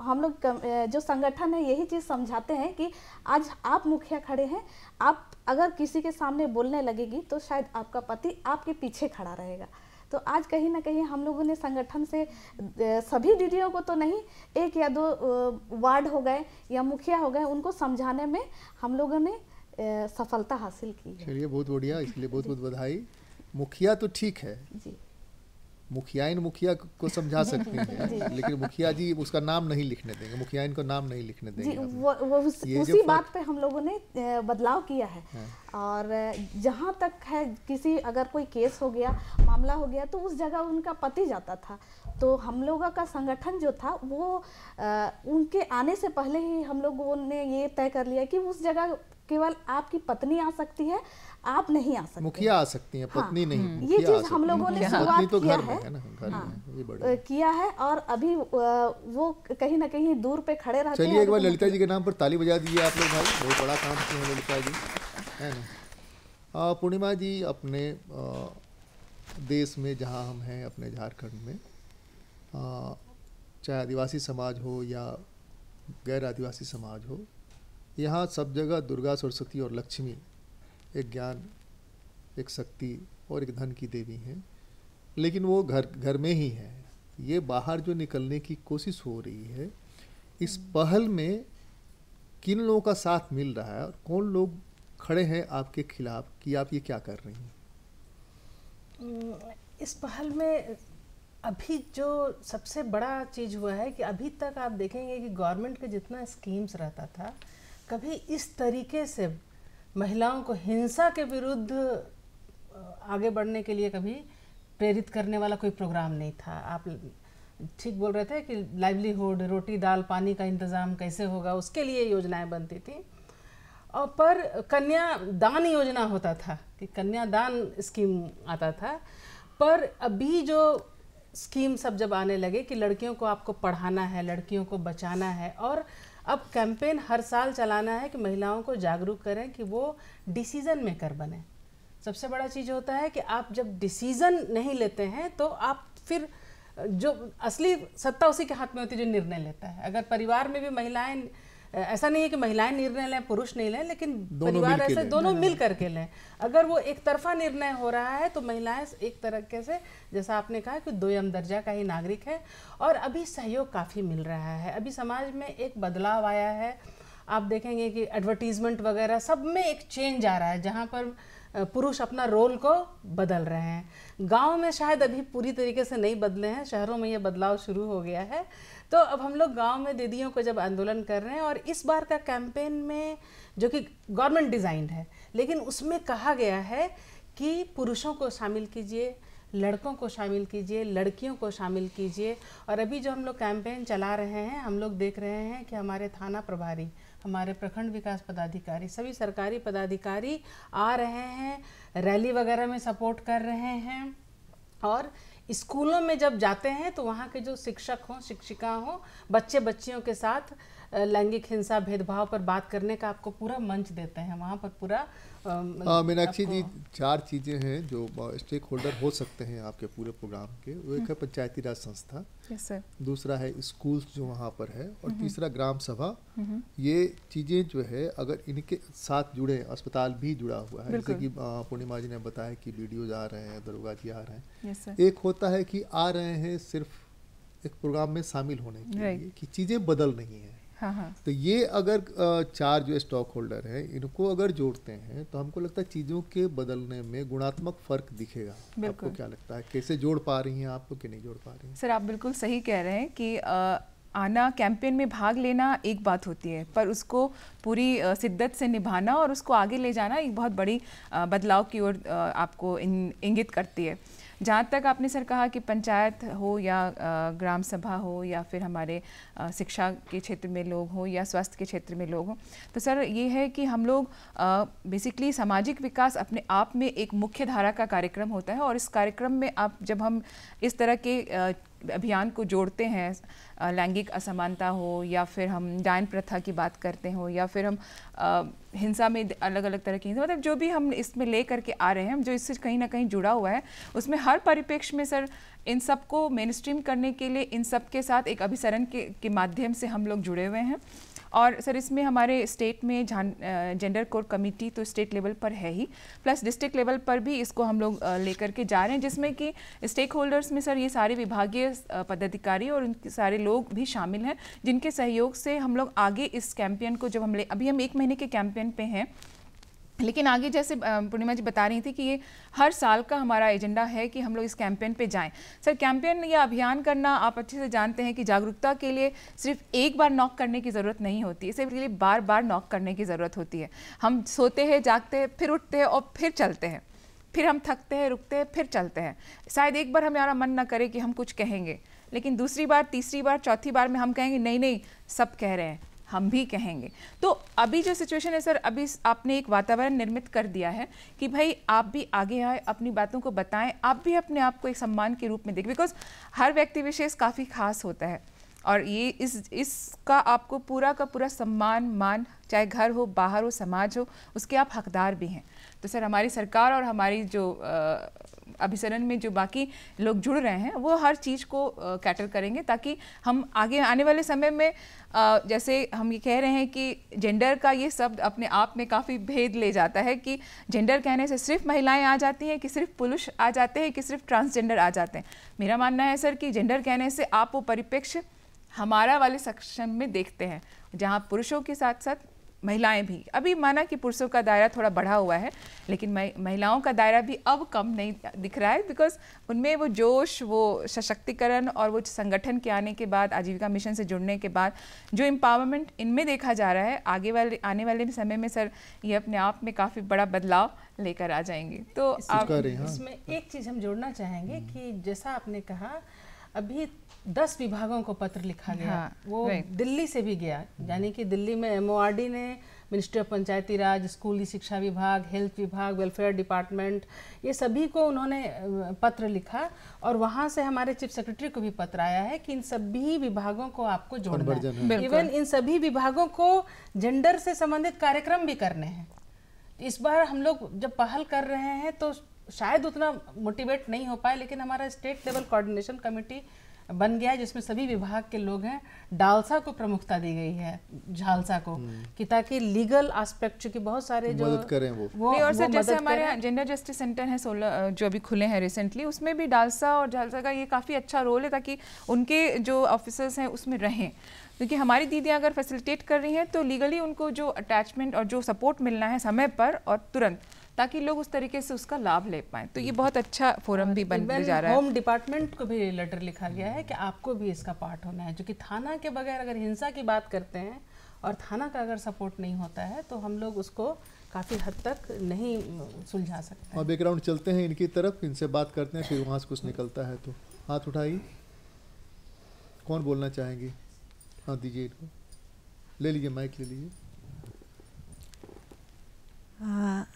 हम लोग जो संगठन है यही चीज़ समझाते हैं कि आज आप मुखिया खड़े हैं आप अगर किसी के सामने बोलने लगेगी तो शायद आपका पति आपके पीछे खड़ा रहेगा तो आज कहीं ना कहीं हम लोगों ने संगठन से सभी डी को तो नहीं एक या दो वार्ड हो गए या मुखिया हो गए उनको समझाने में हम लोगों ने सफलता हासिल की चलिए बहुत बढ़िया इसलिए बहुत बहुत बधाई मुखिया तो ठीक है जी मुखियाइन मुखिया को समझा सकते हैं लेकिन मुखिया जी उसका नाम नहीं लिखने देंगे मुखियाइन को नाम नहीं लिखने देंगे वो, वो उस, उसी बात पे हम लोगों ने बदलाव किया है हाँ। और जहाँ तक है किसी अगर कोई केस हो गया मामला हो गया तो उस जगह उनका पति जाता था तो हम लोगों का संगठन जो था वो आ, उनके आने से पहले ही हम लोगों ने ये तय कर लिया कि उस जगह केवल आपकी पत्नी आ सकती है आप नहीं आ सकते मुखिया आ सकती हैं हाँ। पत्नी हाँ, नहीं हम्म। ये चीज हम लोगों ने शुरुआत तो किया है, है, ना, हाँ, है किया है और अभी वो कहीं ना कहीं दूर पे खड़े रहते चलिए एक बार ललिता जी के नाम पर ताली बजा दीजिए आप लोग भाई बहुत बड़ा काम किए ललिता जी है ना पूर्णिमा जी अपने देश में जहाँ हम हैं अपने झारखंड में चाहे आदिवासी समाज हो या गैर आदिवासी समाज हो यहाँ सब जगह दुर्गा सरस्वती और लक्ष्मी एक ज्ञान एक शक्ति और एक धन की देवी हैं लेकिन वो घर घर में ही है ये बाहर जो निकलने की कोशिश हो रही है इस हम्म। पहल में किन लोगों का साथ मिल रहा है और कौन लोग खड़े हैं आपके खिलाफ कि आप ये क्या कर रही हैं हम्म, इस पहल में अभी जो सबसे बड़ा चीज़ हुआ है कि अभी तक आप देखेंगे कि गवर्नमेंट के जितना स्कीम्स रहता था कभी इस तरीके से महिलाओं को हिंसा के विरुद्ध आगे बढ़ने के लिए कभी प्रेरित करने वाला कोई प्रोग्राम नहीं था आप ठीक बोल रहे थे कि लाइवलीहुड रोटी दाल पानी का इंतज़ाम कैसे होगा उसके लिए योजनाएं बनती थी और पर कन्या दान योजना होता था कि कन्या दान स्कीम आता था पर अभी जो स्कीम सब जब आने लगे कि लड़कियों को आपको पढ़ाना है लड़कियों को बचाना है और अब कैंपेन हर साल चलाना है कि महिलाओं को जागरूक करें कि वो डिसीज़न मेकर बने सबसे बड़ा चीज़ होता है कि आप जब डिसीज़न नहीं लेते हैं तो आप फिर जो असली सत्ता उसी के हाथ में होती है जो निर्णय लेता है अगर परिवार में भी महिलाएं ऐसा नहीं है कि महिलाएं निर्णय लें पुरुष नहीं लें लेकिन परिवार ऐसे दोनों हाँ, हाँ। मिल करके लें अगर वो एक तरफा निर्णय हो रहा है तो महिलाएं एक तरीके से जैसा आपने कहा कि दोयम दर्जा का ही नागरिक है और अभी सहयोग काफ़ी मिल रहा है अभी समाज में एक बदलाव आया है आप देखेंगे कि एडवर्टीजमेंट वगैरह सब में एक चेंज आ रहा है जहाँ पर पुरुष अपना रोल को बदल रहे हैं गांव में शायद अभी पूरी तरीके से नहीं बदले हैं शहरों में ये बदलाव शुरू हो गया है तो अब हम लोग गांव में दीदियों को जब आंदोलन कर रहे हैं और इस बार का कैंपेन में जो कि गवर्नमेंट डिजाइंड है लेकिन उसमें कहा गया है कि पुरुषों को शामिल कीजिए लड़कों को शामिल कीजिए लड़कियों को शामिल कीजिए और अभी जो हम लोग कैंपेन चला रहे हैं हम लोग देख रहे हैं कि हमारे थाना प्रभारी हमारे प्रखंड विकास पदाधिकारी सभी सरकारी पदाधिकारी आ रहे हैं रैली वगैरह में सपोर्ट कर रहे हैं और स्कूलों में जब जाते हैं तो वहाँ के जो शिक्षक हों शिक्षिका हों बच्चे बच्चियों के साथ लैंगिक हिंसा भेदभाव पर बात करने का आपको पूरा मंच देते हैं वहाँ पर पूरा Um, uh, मीनाक्षी मतलब जी चार चीज़ें हैं जो स्टेक uh, होल्डर हो सकते हैं आपके पूरे प्रोग्राम के वो एक है हम्म। पंचायती राज संस्था दूसरा है स्कूल्स जो वहाँ पर है और हम्म। तीसरा ग्राम सभा हम्म। ये चीज़ें जो है अगर इनके साथ जुड़े अस्पताल भी जुड़ा हुआ है जैसे कि uh, पूर्णिमा जी ने बताया कि वीडियोज आ रहे हैं दरोगा जी आ रहे हैं एक होता है कि आ रहे हैं सिर्फ एक प्रोग्राम में शामिल होने के लिए कि चीज़ें बदल रही हैं हाँ हाँ तो ये अगर चार जो स्टॉक होल्डर है इनको अगर जोड़ते हैं तो हमको लगता है चीज़ों के बदलने में गुणात्मक फर्क दिखेगा आपको क्या लगता है कैसे जोड़ पा रही हैं आपको कि नहीं जोड़ पा रही हैं सर आप बिल्कुल सही कह रहे हैं कि आना कैंपेन में भाग लेना एक बात होती है पर उसको पूरी शिद्दत से निभाना और उसको आगे ले जाना एक बहुत बड़ी बदलाव की ओर आपको इंगित करती है जहाँ तक आपने सर कहा कि पंचायत हो या ग्राम सभा हो या फिर हमारे शिक्षा के क्षेत्र में लोग हों या स्वास्थ्य के क्षेत्र में लोग हों तो सर ये है कि हम लोग बेसिकली सामाजिक विकास अपने आप में एक मुख्य धारा का कार्यक्रम होता है और इस कार्यक्रम में आप जब हम इस तरह के अभियान को जोड़ते हैं लैंगिक असमानता हो या फिर हम डायन प्रथा की बात करते हो या फिर हम आ, हिंसा में अलग अलग तरह की हिंसा मतलब जो भी हम इसमें ले करके आ रहे हैं जो इससे कहीं ना कहीं जुड़ा हुआ है उसमें हर परिप्रेक्ष्य में सर इन सबको मेन स्ट्रीम करने के लिए इन सब के साथ एक अभिसरण के, के माध्यम से हम लोग जुड़े हुए हैं और सर इसमें हमारे स्टेट में जेंडर कोर कमेटी तो स्टेट लेवल पर है ही प्लस डिस्ट्रिक्ट लेवल पर भी इसको हम लोग लेकर के जा रहे हैं जिसमें कि स्टेक होल्डर्स में सर ये सारे विभागीय पदाधिकारी और उनके सारे लोग भी शामिल हैं जिनके सहयोग से हम लोग आगे इस कैंपेन को जब हम ले अभी हम एक महीने के कैंपेन पे हैं लेकिन आगे जैसे पूर्णिमा जी बता रही थी कि ये हर साल का हमारा एजेंडा है कि हम लोग इस कैंपेन पे जाएं सर कैंपेन या अभियान करना आप अच्छे से जानते हैं कि जागरूकता के लिए सिर्फ एक बार नॉक करने की ज़रूरत नहीं होती इसे के लिए बार बार नॉक करने की ज़रूरत होती है हम सोते हैं जागते हैं फिर उठते हैं और फिर चलते हैं फिर हम थकते हैं रुकते हैं फिर चलते हैं शायद एक बार हमारा मन ना करे कि हम कुछ कहेंगे लेकिन दूसरी बार तीसरी बार चौथी बार में हम कहेंगे नहीं नहीं सब कह रहे हैं हम भी कहेंगे तो अभी जो सिचुएशन है सर अभी आपने एक वातावरण निर्मित कर दिया है कि भाई आप भी आगे आए अपनी बातों को बताएं आप भी अपने आप को एक सम्मान के रूप में देखें बिकॉज हर व्यक्ति विशेष काफ़ी खास होता है और ये इस इसका आपको पूरा का पूरा सम्मान मान चाहे घर हो बाहर हो समाज हो उसके आप हकदार भी हैं तो सर हमारी सरकार और हमारी जो अभिसरण में जो बाकी लोग जुड़ रहे हैं वो हर चीज़ को कैटर करेंगे ताकि हम आगे आने वाले समय में आ, जैसे हम ये कह रहे हैं कि जेंडर का ये शब्द अपने आप में काफ़ी भेद ले जाता है कि जेंडर कहने से सिर्फ महिलाएं आ जाती हैं कि सिर्फ पुरुष आ जाते हैं कि सिर्फ ट्रांसजेंडर आ जाते हैं मेरा मानना है सर कि जेंडर कहने से आप वो परिप्रेक्ष्य हमारा वाले सक्षम में देखते हैं जहाँ पुरुषों के साथ साथ महिलाएं भी अभी माना कि पुरुषों का दायरा थोड़ा बढ़ा हुआ है लेकिन महिलाओं का दायरा भी अब कम नहीं दिख रहा है बिकॉज उनमें वो जोश वो सशक्तिकरण और वो संगठन के आने के बाद आजीविका मिशन से जुड़ने के बाद जो एम्पावरमेंट इनमें देखा जा रहा है आगे वाले आने वाले समय में सर ये अपने आप में काफ़ी बड़ा बदलाव लेकर आ जाएंगे तो आप इसमें एक चीज़ हम जोड़ना चाहेंगे कि जैसा आपने कहा अभी दस विभागों को पत्र लिखा गया हाँ, वो दिल्ली से भी गया यानी कि दिल्ली में एम ने मिनिस्ट्री ऑफ पंचायती राज स्कूली शिक्षा विभाग हेल्थ विभाग वेलफेयर डिपार्टमेंट ये सभी को उन्होंने पत्र लिखा और वहाँ से हमारे चीफ सेक्रेटरी को भी पत्र आया है कि इन सभी विभागों को आपको जोड़ना है इवन इन सभी विभागों को जेंडर से संबंधित कार्यक्रम भी करने हैं तो इस बार हम लोग जब पहल कर रहे हैं तो शायद उतना मोटिवेट नहीं हो पाए लेकिन हमारा स्टेट लेवल कोऑर्डिनेशन कमेटी बन गया है जिसमें सभी विभाग के लोग हैं डालसा को प्रमुखता दी गई है झालसा को हम्म। कि ताकि लीगल एस्पेक्ट चूंकि बहुत सारे जो मदद करें वो, वो और सर जैसे हमारे यहाँ जेंडर जस्टिस सेंटर है सोलह जो अभी खुले हैं रिसेंटली उसमें भी डालसा और झालसा का ये काफ़ी अच्छा रोल है ताकि उनके जो ऑफिसर्स हैं उसमें रहें क्योंकि हमारी दीदियाँ अगर फैसिलिटेट कर रही हैं तो लीगली उनको जो अटैचमेंट और जो सपोर्ट मिलना है समय पर और तुरंत ताकि लोग उस तरीके से उसका लाभ ले पाए तो ये बहुत अच्छा फोरम भी बन जा रहा है होम डिपार्टमेंट को भी लेटर लिखा गया है कि आपको भी इसका पार्ट होना है जो कि थाना के बगैर अगर हिंसा की बात करते हैं और थाना का अगर सपोर्ट नहीं होता है तो हम लोग उसको काफ़ी हद तक नहीं सुलझा सकते हाँ, हैं। बैकग्राउंड चलते हैं इनकी तरफ इनसे बात करते हैं फिर वहाँ से कुछ निकलता है तो हाथ उठाइए कौन बोलना चाहेंगे हाँ दीजिए इनको ले लीजिए माइक ले लीजिए हाँ,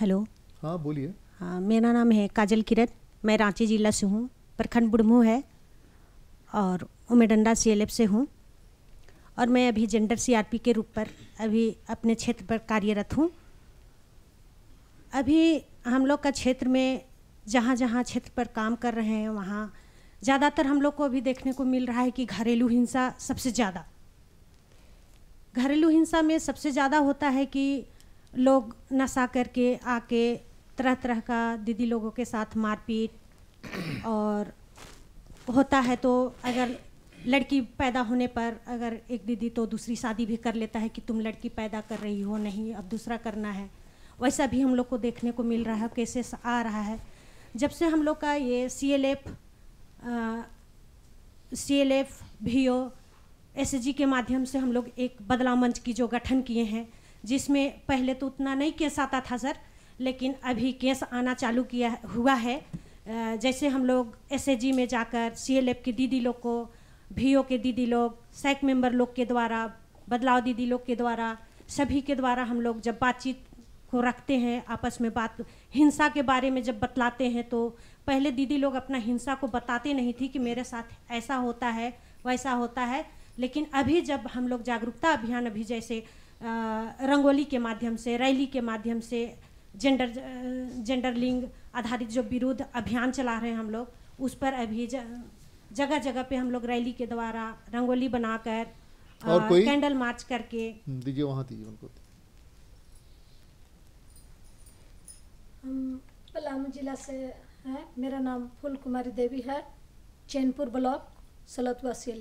हेलो हाँ बोलिए हाँ मेरा नाम है काजल किरण मैं रांची ज़िला से हूँ प्रखंड बुढ़मू है और उमेडंडा सी से हूँ और मैं अभी जेंडर सीआरपी के रूप पर अभी अपने क्षेत्र पर कार्यरत हूँ अभी हम लोग का क्षेत्र में जहाँ जहाँ क्षेत्र पर काम कर रहे हैं वहाँ ज़्यादातर हम लोग को अभी देखने को मिल रहा है कि घरेलू हिंसा सबसे ज़्यादा घरेलू हिंसा में सबसे ज़्यादा होता है कि लोग नशा करके आके तरह तरह का दीदी लोगों के साथ मारपीट और होता है तो अगर लड़की पैदा होने पर अगर एक दीदी तो दूसरी शादी भी कर लेता है कि तुम लड़की पैदा कर रही हो नहीं अब दूसरा करना है वैसा भी हम लोग को देखने को मिल रहा है केसेस आ रहा है जब से हम लोग का ये C L F C L F भी ओ एस के माध्यम से हम लोग एक बदलाव मंच की जो गठन किए हैं जिसमें पहले तो उतना नहीं केस आता था सर लेकिन अभी केस आना चालू किया हुआ है जैसे हम लोग एस में जाकर एफ की दीदी लोग को भी के दीदी लोग सैक मेंबर लोग के द्वारा बदलाव दीदी लोग के द्वारा सभी के द्वारा हम लोग जब बातचीत को रखते हैं आपस में बात हिंसा के बारे में जब बतलाते हैं तो पहले दीदी लोग अपना हिंसा को बताते नहीं थी कि मेरे साथ ऐसा होता है वैसा होता है लेकिन अभी जब हम लोग जागरूकता अभियान अभी जैसे रंगोली के माध्यम से रैली के माध्यम से जेंडर जेंडर लिंग आधारित जो विरोध अभियान चला रहे हैं हम लोग उस पर अभी जगह जगह पे हम लोग रैली के द्वारा रंगोली बनाकर और कोई कैंडल मार्च करके हम्म, दीजिए वहाँ दीजिए उनको हम पलामू जिला से हैं मेरा नाम फूल कुमारी देवी है चैनपुर ब्लॉक सलतवा सी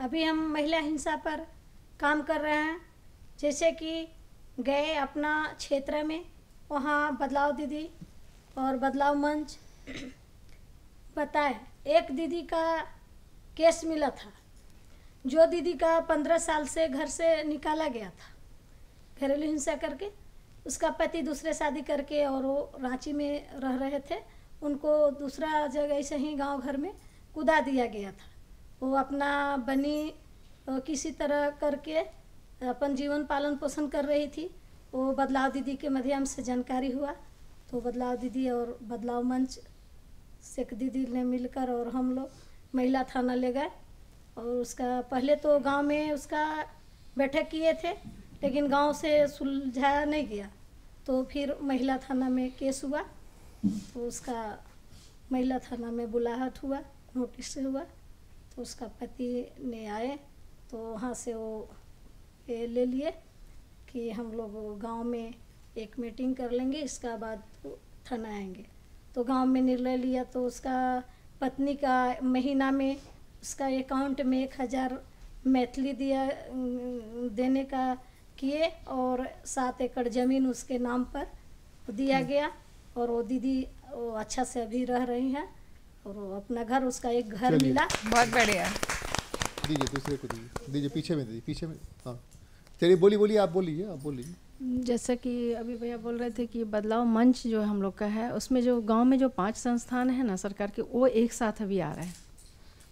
अभी हम महिला हिंसा पर काम कर रहे हैं जैसे कि गए अपना क्षेत्र में वहाँ बदलाव दीदी और बदलाव मंच बताए एक दीदी का केस मिला था जो दीदी का पंद्रह साल से घर से निकाला गया था घरेलू हिंसा करके उसका पति दूसरे शादी करके और वो रांची में रह रहे थे उनको दूसरा जगह ऐसे ही गांव घर में कूदा दिया गया था वो अपना बनी किसी तरह करके अपन जीवन पालन पोषण कर रही थी वो बदलाव दीदी के माध्यम से जानकारी हुआ तो बदलाव दीदी और बदलाव मंच शेख दीदी ने मिलकर और हम लोग महिला थाना ले गए और उसका पहले तो गांव में उसका बैठक किए थे लेकिन गांव से सुलझाया नहीं गया तो फिर महिला थाना में केस हुआ तो उसका महिला थाना में बुलाहट हुआ नोटिस हुआ तो उसका पति ने आए तो वहाँ से वो ये ले लिए कि हम लोग गांव में एक मीटिंग कर लेंगे इसका बाद थाना आएंगे तो गांव में निर्णय लिया तो उसका पत्नी का महीना में उसका अकाउंट में एक हज़ार मैथिली दिया देने का किए और सात एकड़ ज़मीन उसके नाम पर दिया हम्म। गया और वो दीदी वो अच्छा से अभी रह रही हैं और वो अपना घर उसका एक घर मिला बहुत बढ़िया दीजिए दूसरे को दीजिए दीजिए पीछे में दीजिए पीछे में हाँ चलिए बोली बोली आप बोलिए आप बोल लीजिए जैसा कि अभी भैया बोल रहे थे कि बदलाव मंच जो हम लोग का है उसमें जो गांव में जो पांच संस्थान है ना सरकार के वो एक साथ अभी आ रहे हैं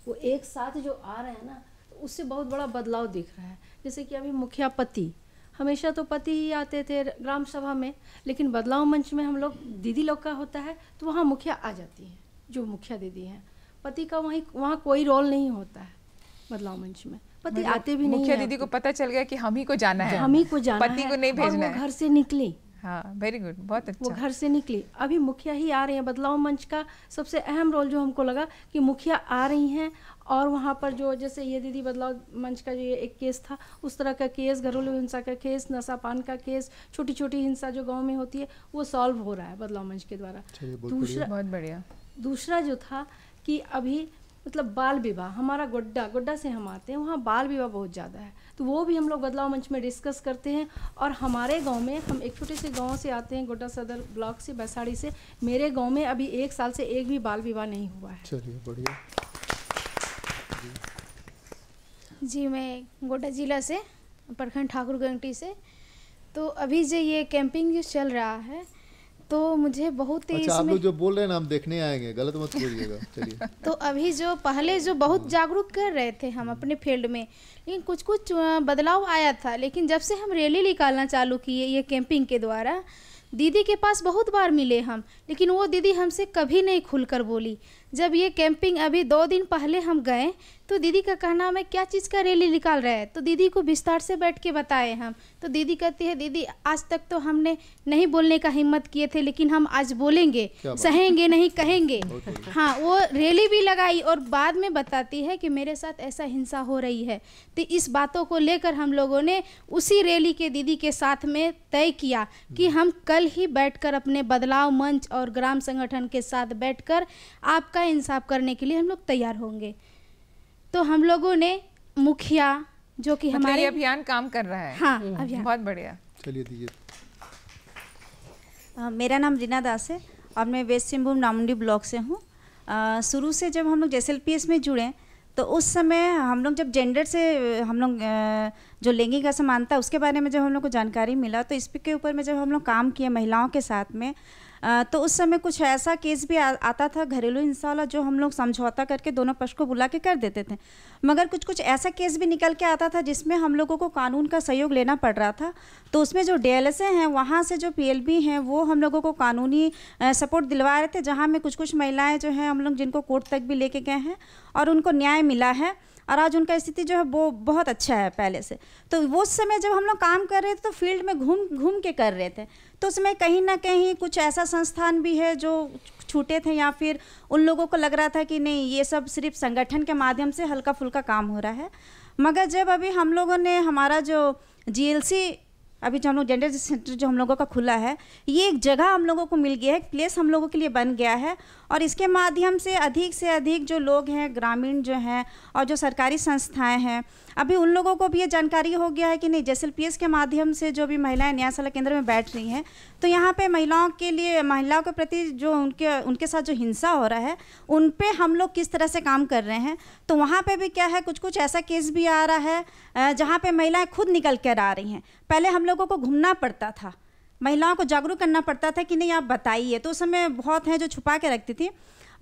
वो एक साथ जो आ रहे हैं ना उससे बहुत बड़ा बदलाव दिख रहा है जैसे कि अभी मुखिया पति हमेशा तो पति ही आते थे ग्राम सभा में लेकिन बदलाव मंच में हम लोग दीदी लोग का होता है तो वहाँ मुखिया आ जाती है जो मुखिया दीदी हैं पति का वहीं वहाँ कोई रोल नहीं होता है बदलाव मंच में पति मतलब आते भी नहीं दीदी को पता चल गया कि हम ही को जाना है हम ही को जाना पति को नहीं भेजना है घर से निकले हाँ वेरी गुड बहुत अच्छा वो घर से निकली अभी मुखिया ही आ रहे हैं बदलाव मंच का सबसे अहम रोल जो हमको लगा कि मुखिया आ रही हैं और वहाँ पर जो जैसे ये दीदी बदलाव मंच का जो ये एक केस था उस तरह का केस घरेलू हिंसा का केस नशापान का केस छोटी छोटी हिंसा जो गांव में होती है वो सॉल्व हो रहा है बदलाव मंच के द्वारा दूसरा बहुत बढ़िया दूसरा जो था कि अभी मतलब बाल विवाह हमारा गोड्डा गोड्डा से हम आते हैं वहाँ बाल विवाह बहुत ज़्यादा है तो वो भी हम लोग बदलाव मंच में डिस्कस करते हैं और हमारे गांव में हम एक छोटे से गांव से आते हैं गोड्डा सदर ब्लॉक से बैसाड़ी से मेरे गांव में अभी एक साल से एक भी बाल विवाह नहीं हुआ है चलिए बढ़िया जी मैं गोड्डा जिला से प्रखंड ठाकुर गंगटी से तो अभी जो ये कैंपिंग जो चल रहा है तो मुझे बहुत ही अच्छा, आप लोग जो बोल रहे हैं हम देखने आएंगे गलत मत बोलिएगा चलिए तो अभी जो पहले जो बहुत हाँ। जागरूक कर रहे थे हम अपने फील्ड में लेकिन कुछ कुछ बदलाव आया था लेकिन जब से हम रैली निकालना चालू किए ये कैंपिंग के द्वारा दीदी के पास बहुत बार मिले हम लेकिन वो दीदी हमसे कभी नहीं खुलकर बोली जब ये कैंपिंग अभी दो दिन पहले हम गए तो दीदी का कहना मैं क्या चीज़ का रैली निकाल रहे हैं तो दीदी को विस्तार से बैठ के बताए हम तो दीदी कहती है दीदी आज तक तो हमने नहीं बोलने का हिम्मत किए थे लेकिन हम आज बोलेंगे सहेंगे नहीं कहेंगे हाँ वो रैली भी लगाई और बाद में बताती है कि मेरे साथ ऐसा हिंसा हो रही है तो इस बातों को लेकर हम लोगों ने उसी रैली के दीदी के साथ में तय किया कि हम्म। हम कल ही बैठ अपने बदलाव मंच और ग्राम संगठन के साथ बैठ आपका का इंसाफ करने के लिए हम लोग तैयार होंगे तो हम लोगों ने मुखिया जो कि मतलब हमारे अभियान काम कर रहा है हाँ अभियान बहुत बढ़िया चलिए दीजिए मेरा नाम रीना दास है और मैं वेस्ट सिंहभूम नामुंडी ब्लॉक से हूँ शुरू से जब हम लोग जेस में जुड़े तो उस समय हम लोग जब जेंडर से हम लोग जो लैंगिक असमानता उसके बारे में जब हम लोग को जानकारी मिला तो इस के ऊपर में जब हम लोग काम किए महिलाओं के साथ में तो उस समय कुछ ऐसा केस भी आ, आता था घरेलू हिंसा वाला जो हम लोग समझौता करके दोनों पक्ष को बुला के कर देते थे मगर कुछ कुछ ऐसा केस भी निकल के आता था जिसमें हम लोगों को कानून का सहयोग लेना पड़ रहा था तो उसमें जो डी हैं वहाँ से जो पी हैं वो हम लोगों को कानूनी सपोर्ट दिलवा रहे थे जहाँ में कुछ कुछ महिलाएँ जो हैं हम लोग जिनको कोर्ट तक भी लेके गए हैं और उनको न्याय मिला है और आज उनका स्थिति जो है वो बहुत अच्छा है पहले से तो वो समय जब हम लोग काम कर रहे थे तो फील्ड में घूम घूम के कर रहे थे तो उसमें कहीं ना कहीं कुछ ऐसा संस्थान भी है जो छूटे थे या फिर उन लोगों को लग रहा था कि नहीं ये सब सिर्फ संगठन के माध्यम से हल्का फुल्का काम हो रहा है मगर जब अभी हम लोगों ने हमारा जो जी अभी जो हम लोग जेंडर सेंटर जो हम लोगों का खुला है ये एक जगह हम लोगों को मिल गया है एक प्लेस हम लोगों के लिए बन गया है और इसके माध्यम से अधिक से अधिक जो लोग हैं ग्रामीण जो हैं और जो सरकारी संस्थाएं हैं अभी उन लोगों को भी ये जानकारी हो गया है कि नहीं जैसे के माध्यम से जो भी महिलाएं न्याय केंद्र में बैठ रही हैं तो यहाँ पे महिलाओं के लिए महिलाओं के प्रति जो उनके उनके साथ जो हिंसा हो रहा है उन पर हम लोग किस तरह से काम कर रहे हैं तो वहाँ पर भी क्या है कुछ कुछ ऐसा केस भी आ रहा है जहाँ पर महिलाएँ खुद निकल कर आ रही हैं पहले हम लोगों को घूमना पड़ता था महिलाओं को जागरूक करना पड़ता था कि नहीं आप बताइए तो उस समय बहुत हैं जो छुपा के रखती थी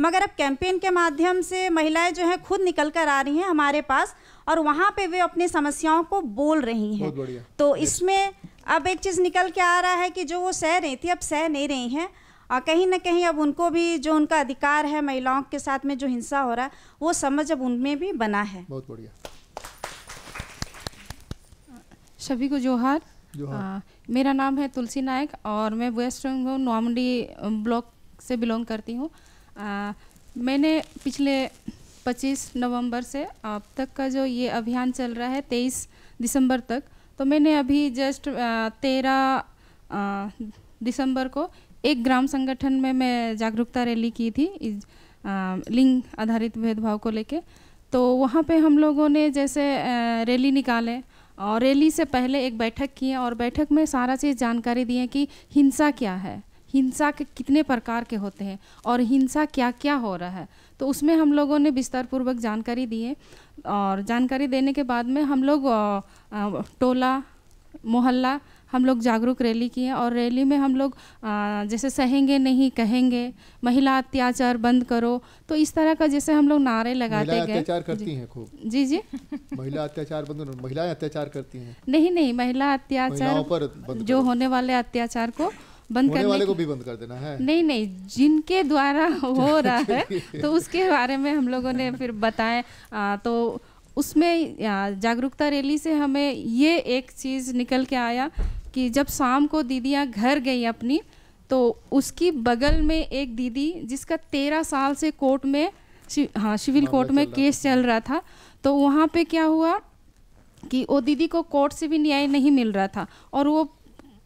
मगर अब कैंपेन के माध्यम से महिलाएं जो हैं खुद निकल कर आ रही हैं हमारे पास और वहाँ पे वे अपनी समस्याओं को बोल रही हैं तो इसमें अब एक चीज़ निकल के आ रहा है कि जो वो सह रही थी अब सह नहीं रही हैं और कहीं ना कहीं अब उनको भी जो उनका अधिकार है महिलाओं के साथ में जो हिंसा हो रहा है वो समझ अब उनमें भी बना है बहुत बढ़िया सभी को जोहार हाँ, मेरा नाम है तुलसी नायक और मैं वेस्ट बंगाल नॉमडी ब्लॉक से बिलोंग करती हूँ मैंने पिछले 25 नवंबर से अब तक का जो ये अभियान चल रहा है 23 दिसंबर तक तो मैंने अभी जस्ट तेरह दिसंबर को एक ग्राम संगठन में मैं जागरूकता रैली की थी लिंग आधारित भेदभाव को लेके तो वहाँ पे हम लोगों ने जैसे रैली निकाले और रैली से पहले एक बैठक किए और बैठक में सारा चीज़ जानकारी दिए कि हिंसा क्या है हिंसा के कितने प्रकार के होते हैं और हिंसा क्या क्या हो रहा है तो उसमें हम लोगों ने विस्तारपूर्वक जानकारी दिए और जानकारी देने के बाद में हम लोग टोला मोहल्ला हम लोग जागरूक रैली किए और रैली में हम लोग जैसे सहेंगे नहीं कहेंगे महिला अत्याचार बंद करो तो इस तरह का जैसे हम लोग नारे लगाते महिला अत्याचार करती हैं खूब जी जी महिला अत्याचार बंद महिलाएं अत्याचार करती हैं नहीं नहीं महिला अत्याचार जो होने वाले अत्याचार को बंद करने वाले को भी बंद कर देना है नहीं नहीं जिनके द्वारा हो रहा है तो उसके बारे में हम लोगों ने फिर बताए तो उसमें जागरूकता रैली से हमें ये एक चीज़ निकल के आया कि जब शाम को दीदियाँ घर गई अपनी तो उसकी बगल में एक दीदी जिसका तेरह साल से कोर्ट में शि, हाँ सिविल कोर्ट में केस चल रहा था तो वहाँ पे क्या हुआ कि वो दीदी को कोर्ट से भी न्याय नहीं मिल रहा था और वो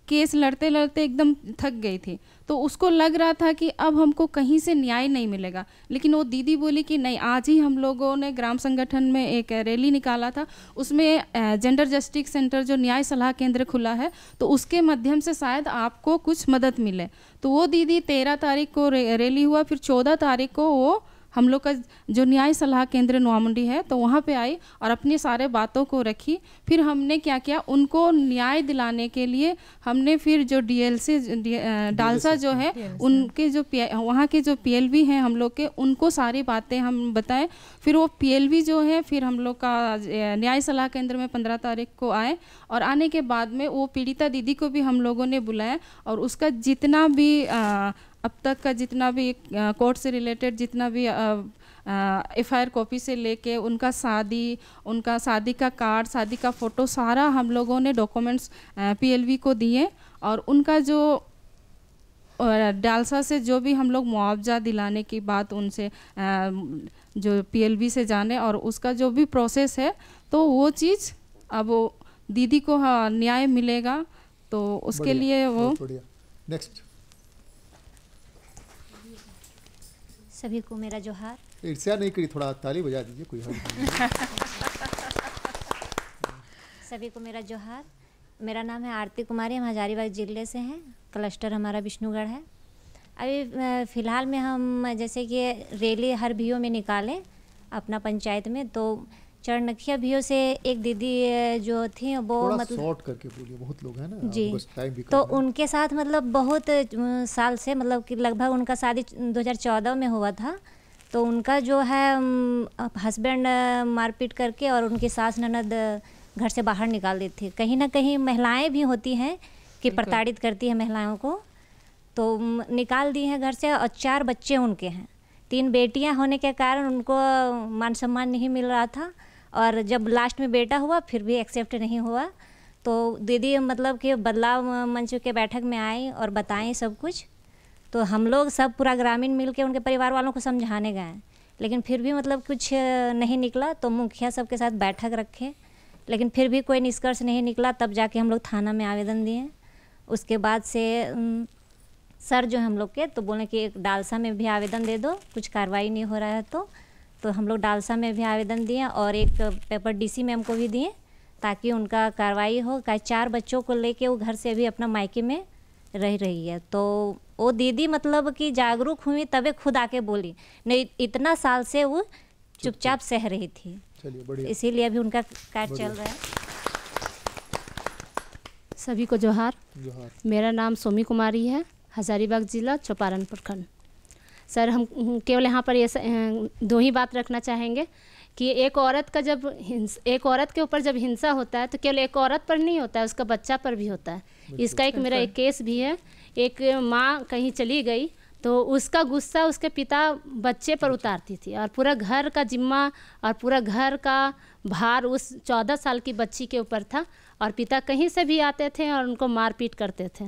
केस लड़ते लड़ते एकदम थक गई थी तो उसको लग रहा था कि अब हमको कहीं से न्याय नहीं मिलेगा लेकिन वो दीदी बोली कि नहीं आज ही हम लोगों ने ग्राम संगठन में एक रैली निकाला था उसमें जेंडर जस्टिस सेंटर जो न्याय सलाह केंद्र खुला है तो उसके माध्यम से शायद आपको कुछ मदद मिले तो वो दीदी तेरह तारीख को रैली हुआ फिर चौदह तारीख को वो हम लोग का जो न्याय सलाह केंद्र नुआमंडी है तो वहाँ पे आई और अपनी सारे बातों को रखी फिर हमने क्या किया उनको न्याय दिलाने के लिए हमने फिर जो डी एल सी डालसा जो है उनके जो पी वहाँ के जो पी एल वी हैं हम लोग के उनको सारी बातें हम बताएं फिर वो पी एल वी जो है फिर हम लोग का न्याय सलाह केंद्र में पंद्रह तारीख को आए और आने के बाद में वो पीड़िता दीदी को भी हम लोगों ने बुलाया और उसका जितना भी आ, अब तक का जितना भी कोर्ट से रिलेटेड जितना भी एफ आई कॉपी से लेके उनका शादी उनका शादी का कार्ड शादी का फ़ोटो सारा हम लोगों ने डॉक्यूमेंट्स पीएलवी को दिए और उनका जो डालसा से जो भी हम लोग मुआवजा दिलाने की बात उनसे जो पीएलवी से जाने और उसका जो भी प्रोसेस है तो वो चीज़ अब दीदी को हाँ, न्याय मिलेगा तो उसके लिए वो नेक्स्ट सभी को मेरा जोहार ईर्ष्या नहीं करी थोड़ा ताली बजा दीजिए कोई सभी को मेरा जोहार मेरा नाम है आरती कुमारी हम हजारीबाग जिले से हैं क्लस्टर हमारा विष्णुगढ़ है अभी फ़िलहाल में हम जैसे कि रैली हर भीओ में निकालें अपना पंचायत में तो चाणक्य भी से एक दीदी जो थी वो मतलब शॉर्ट करके बोलिए बहुत लोग हैं ना जी भी तो उनके साथ मतलब बहुत साल से मतलब कि लगभग उनका शादी 2014 में हुआ था तो उनका जो है हस्बैंड मारपीट करके और उनकी सास ननद घर से बाहर निकाल देती थी कहीं ना कहीं महिलाएं भी होती हैं कि प्रताड़ित करती हैं महिलाओं को तो निकाल दी हैं घर से और चार बच्चे उनके हैं तीन बेटियां होने के कारण उनको मान सम्मान नहीं मिल रहा था और जब लास्ट में बेटा हुआ फिर भी एक्सेप्ट नहीं हुआ तो दीदी मतलब कि बदलाव मंच के बैठक में आई और बताएं सब कुछ तो हम लोग सब पूरा ग्रामीण मिल के उनके परिवार वालों को समझाने गए लेकिन फिर भी मतलब कुछ नहीं निकला तो मुखिया सबके साथ बैठक रखे लेकिन फिर भी कोई निष्कर्ष नहीं निकला तब जाके हम लोग थाना में आवेदन दिए उसके बाद से सर जो हम लोग के तो बोले कि एक डालसा में भी आवेदन दे दो कुछ कार्रवाई नहीं हो रहा है तो तो हम लोग डालसा में भी आवेदन दिए और एक पेपर डीसी मैम को भी दिए ताकि उनका कार्रवाई हो का चार बच्चों को लेके वो घर से अभी अपना मायके में रह रही है तो वो दीदी मतलब कि जागरूक हुई तबे खुद आके बोली नहीं इतना साल से वो चुपचाप सह रही थी इसीलिए अभी उनका कार्य चल रहा है सभी को जोहार, जोहार। मेरा नाम सोमी कुमारी है हजारीबाग जिला चौपारण प्रखंड सर हम केवल यहाँ पर ये दो ही बात रखना चाहेंगे कि एक औरत का जब एक औरत के ऊपर जब हिंसा होता है तो केवल एक औरत पर नहीं होता है उसका बच्चा पर भी होता है इसका एक मेरा एक केस भी है एक माँ कहीं चली गई तो उसका गुस्सा उसके पिता बच्चे पर अच्छा। उतारती थी और पूरा घर का जिम्मा और पूरा घर का भार उस चौदह साल की बच्ची के ऊपर था और पिता कहीं से भी आते थे और उनको मारपीट करते थे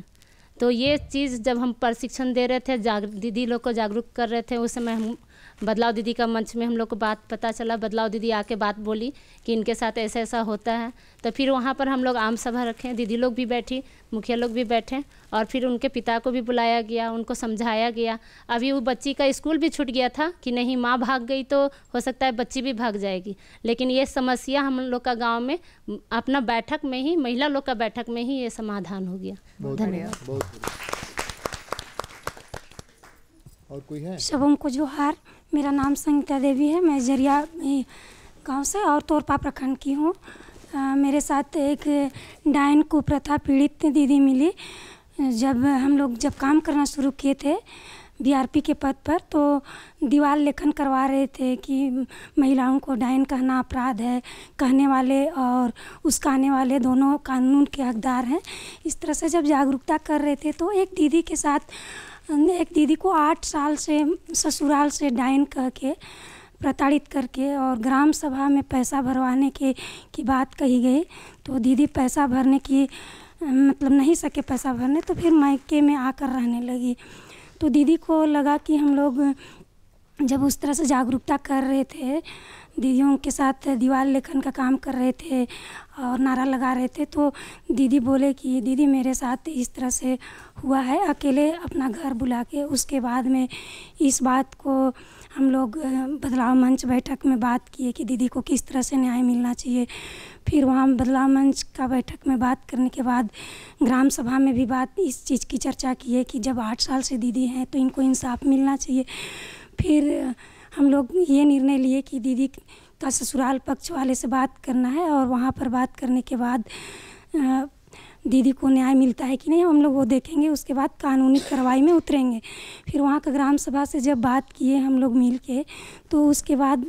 तो ये चीज़ जब हम प्रशिक्षण दे रहे थे जाग दीदी लोग को जागरूक कर रहे थे उस समय हम बदलाव दीदी का मंच में हम लोग को बात पता चला बदलाव दीदी आके बात बोली कि इनके साथ ऐसा ऐसा होता है तो फिर वहाँ पर हम लोग आम सभा रखें दीदी लोग भी बैठी मुखिया लोग भी बैठे और फिर उनके पिता को भी बुलाया गया उनको समझाया गया अभी वो बच्ची का स्कूल भी छूट गया था कि नहीं माँ भाग गई तो हो सकता है बच्ची भी भाग जाएगी लेकिन ये समस्या हम लोग का गाँव में अपना बैठक में ही महिला लोग का बैठक में ही ये समाधान हो गया धन्यवाद और कोई है शुभम हमको मेरा नाम संगीता देवी है मैं जरिया गांव से और तोरपा प्रखंड की हूँ मेरे साथ एक डायन कुप्रथा पीड़ित दीदी मिली जब हम लोग जब काम करना शुरू किए थे बीआरपी के पद पर तो दीवार लेखन करवा रहे थे कि महिलाओं को डायन कहना अपराध है कहने वाले और उसकाने वाले दोनों कानून के हकदार हैं इस तरह से जब जागरूकता कर रहे थे तो एक दीदी के साथ एक दीदी को आठ साल से ससुराल से डाइन कह के प्रताड़ित करके और ग्राम सभा में पैसा भरवाने के की बात कही गई तो दीदी पैसा भरने की मतलब नहीं सके पैसा भरने तो फिर मायके में आकर रहने लगी तो दीदी को लगा कि हम लोग जब उस तरह से जागरूकता कर रहे थे दीदियों के साथ दीवार लेखन का काम कर रहे थे और नारा लगा रहे थे तो दीदी बोले कि दीदी मेरे साथ इस तरह से हुआ है अकेले अपना घर बुला के उसके बाद में इस बात को हम लोग बदलाव मंच बैठक में बात किए कि दीदी को किस तरह से न्याय मिलना चाहिए फिर वहाँ बदलाव मंच का बैठक में बात करने के बाद ग्राम सभा में भी बात इस चीज़ की चर्चा की है कि जब आठ साल से दीदी हैं तो इनको इंसाफ मिलना चाहिए फिर हम लोग ये निर्णय लिए कि दीदी का ससुराल पक्ष वाले से बात करना है और वहाँ पर बात करने के बाद दीदी को न्याय मिलता है कि नहीं हम लोग वो देखेंगे उसके बाद कानूनी कार्रवाई में उतरेंगे फिर वहाँ का ग्राम सभा से जब बात किए हम लोग मिल के तो उसके बाद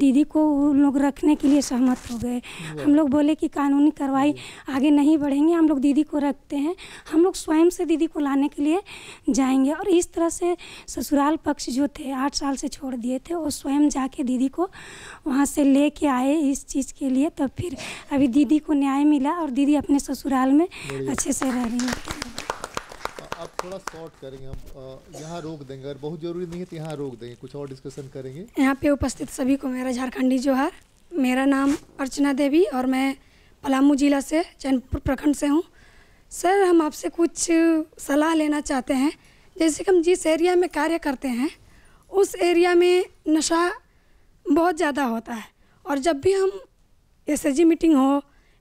दीदी को उन लोग रखने के लिए सहमत हो गए हम लोग बोले कि कानूनी कार्रवाई आगे नहीं बढ़ेंगे हम लोग दीदी को रखते हैं हम लोग स्वयं से दीदी को लाने के लिए जाएंगे और इस तरह से ससुराल पक्ष जो थे आठ साल से छोड़ दिए थे वो स्वयं जाके दीदी को वहाँ से ले आए इस चीज़ के लिए तब फिर अभी दीदी को न्याय मिला और दीदी अपने ससुराल में अच्छे से रह रही है अब थोड़ा शॉर्ट करेंगे हम यहाँ रोक देंगे और बहुत जरूरी नहीं है तो यहाँ रोक देंगे कुछ और डिस्कशन करेंगे यहाँ पे उपस्थित सभी को मेरा झारखंडी जोहर मेरा नाम अर्चना देवी और मैं पलामू जिला से चैनपुर प्रखंड से हूँ सर हम आपसे कुछ सलाह लेना चाहते हैं जैसे कि हम जिस एरिया में कार्य करते हैं उस एरिया में नशा बहुत ज़्यादा होता है और जब भी हम एस मीटिंग हो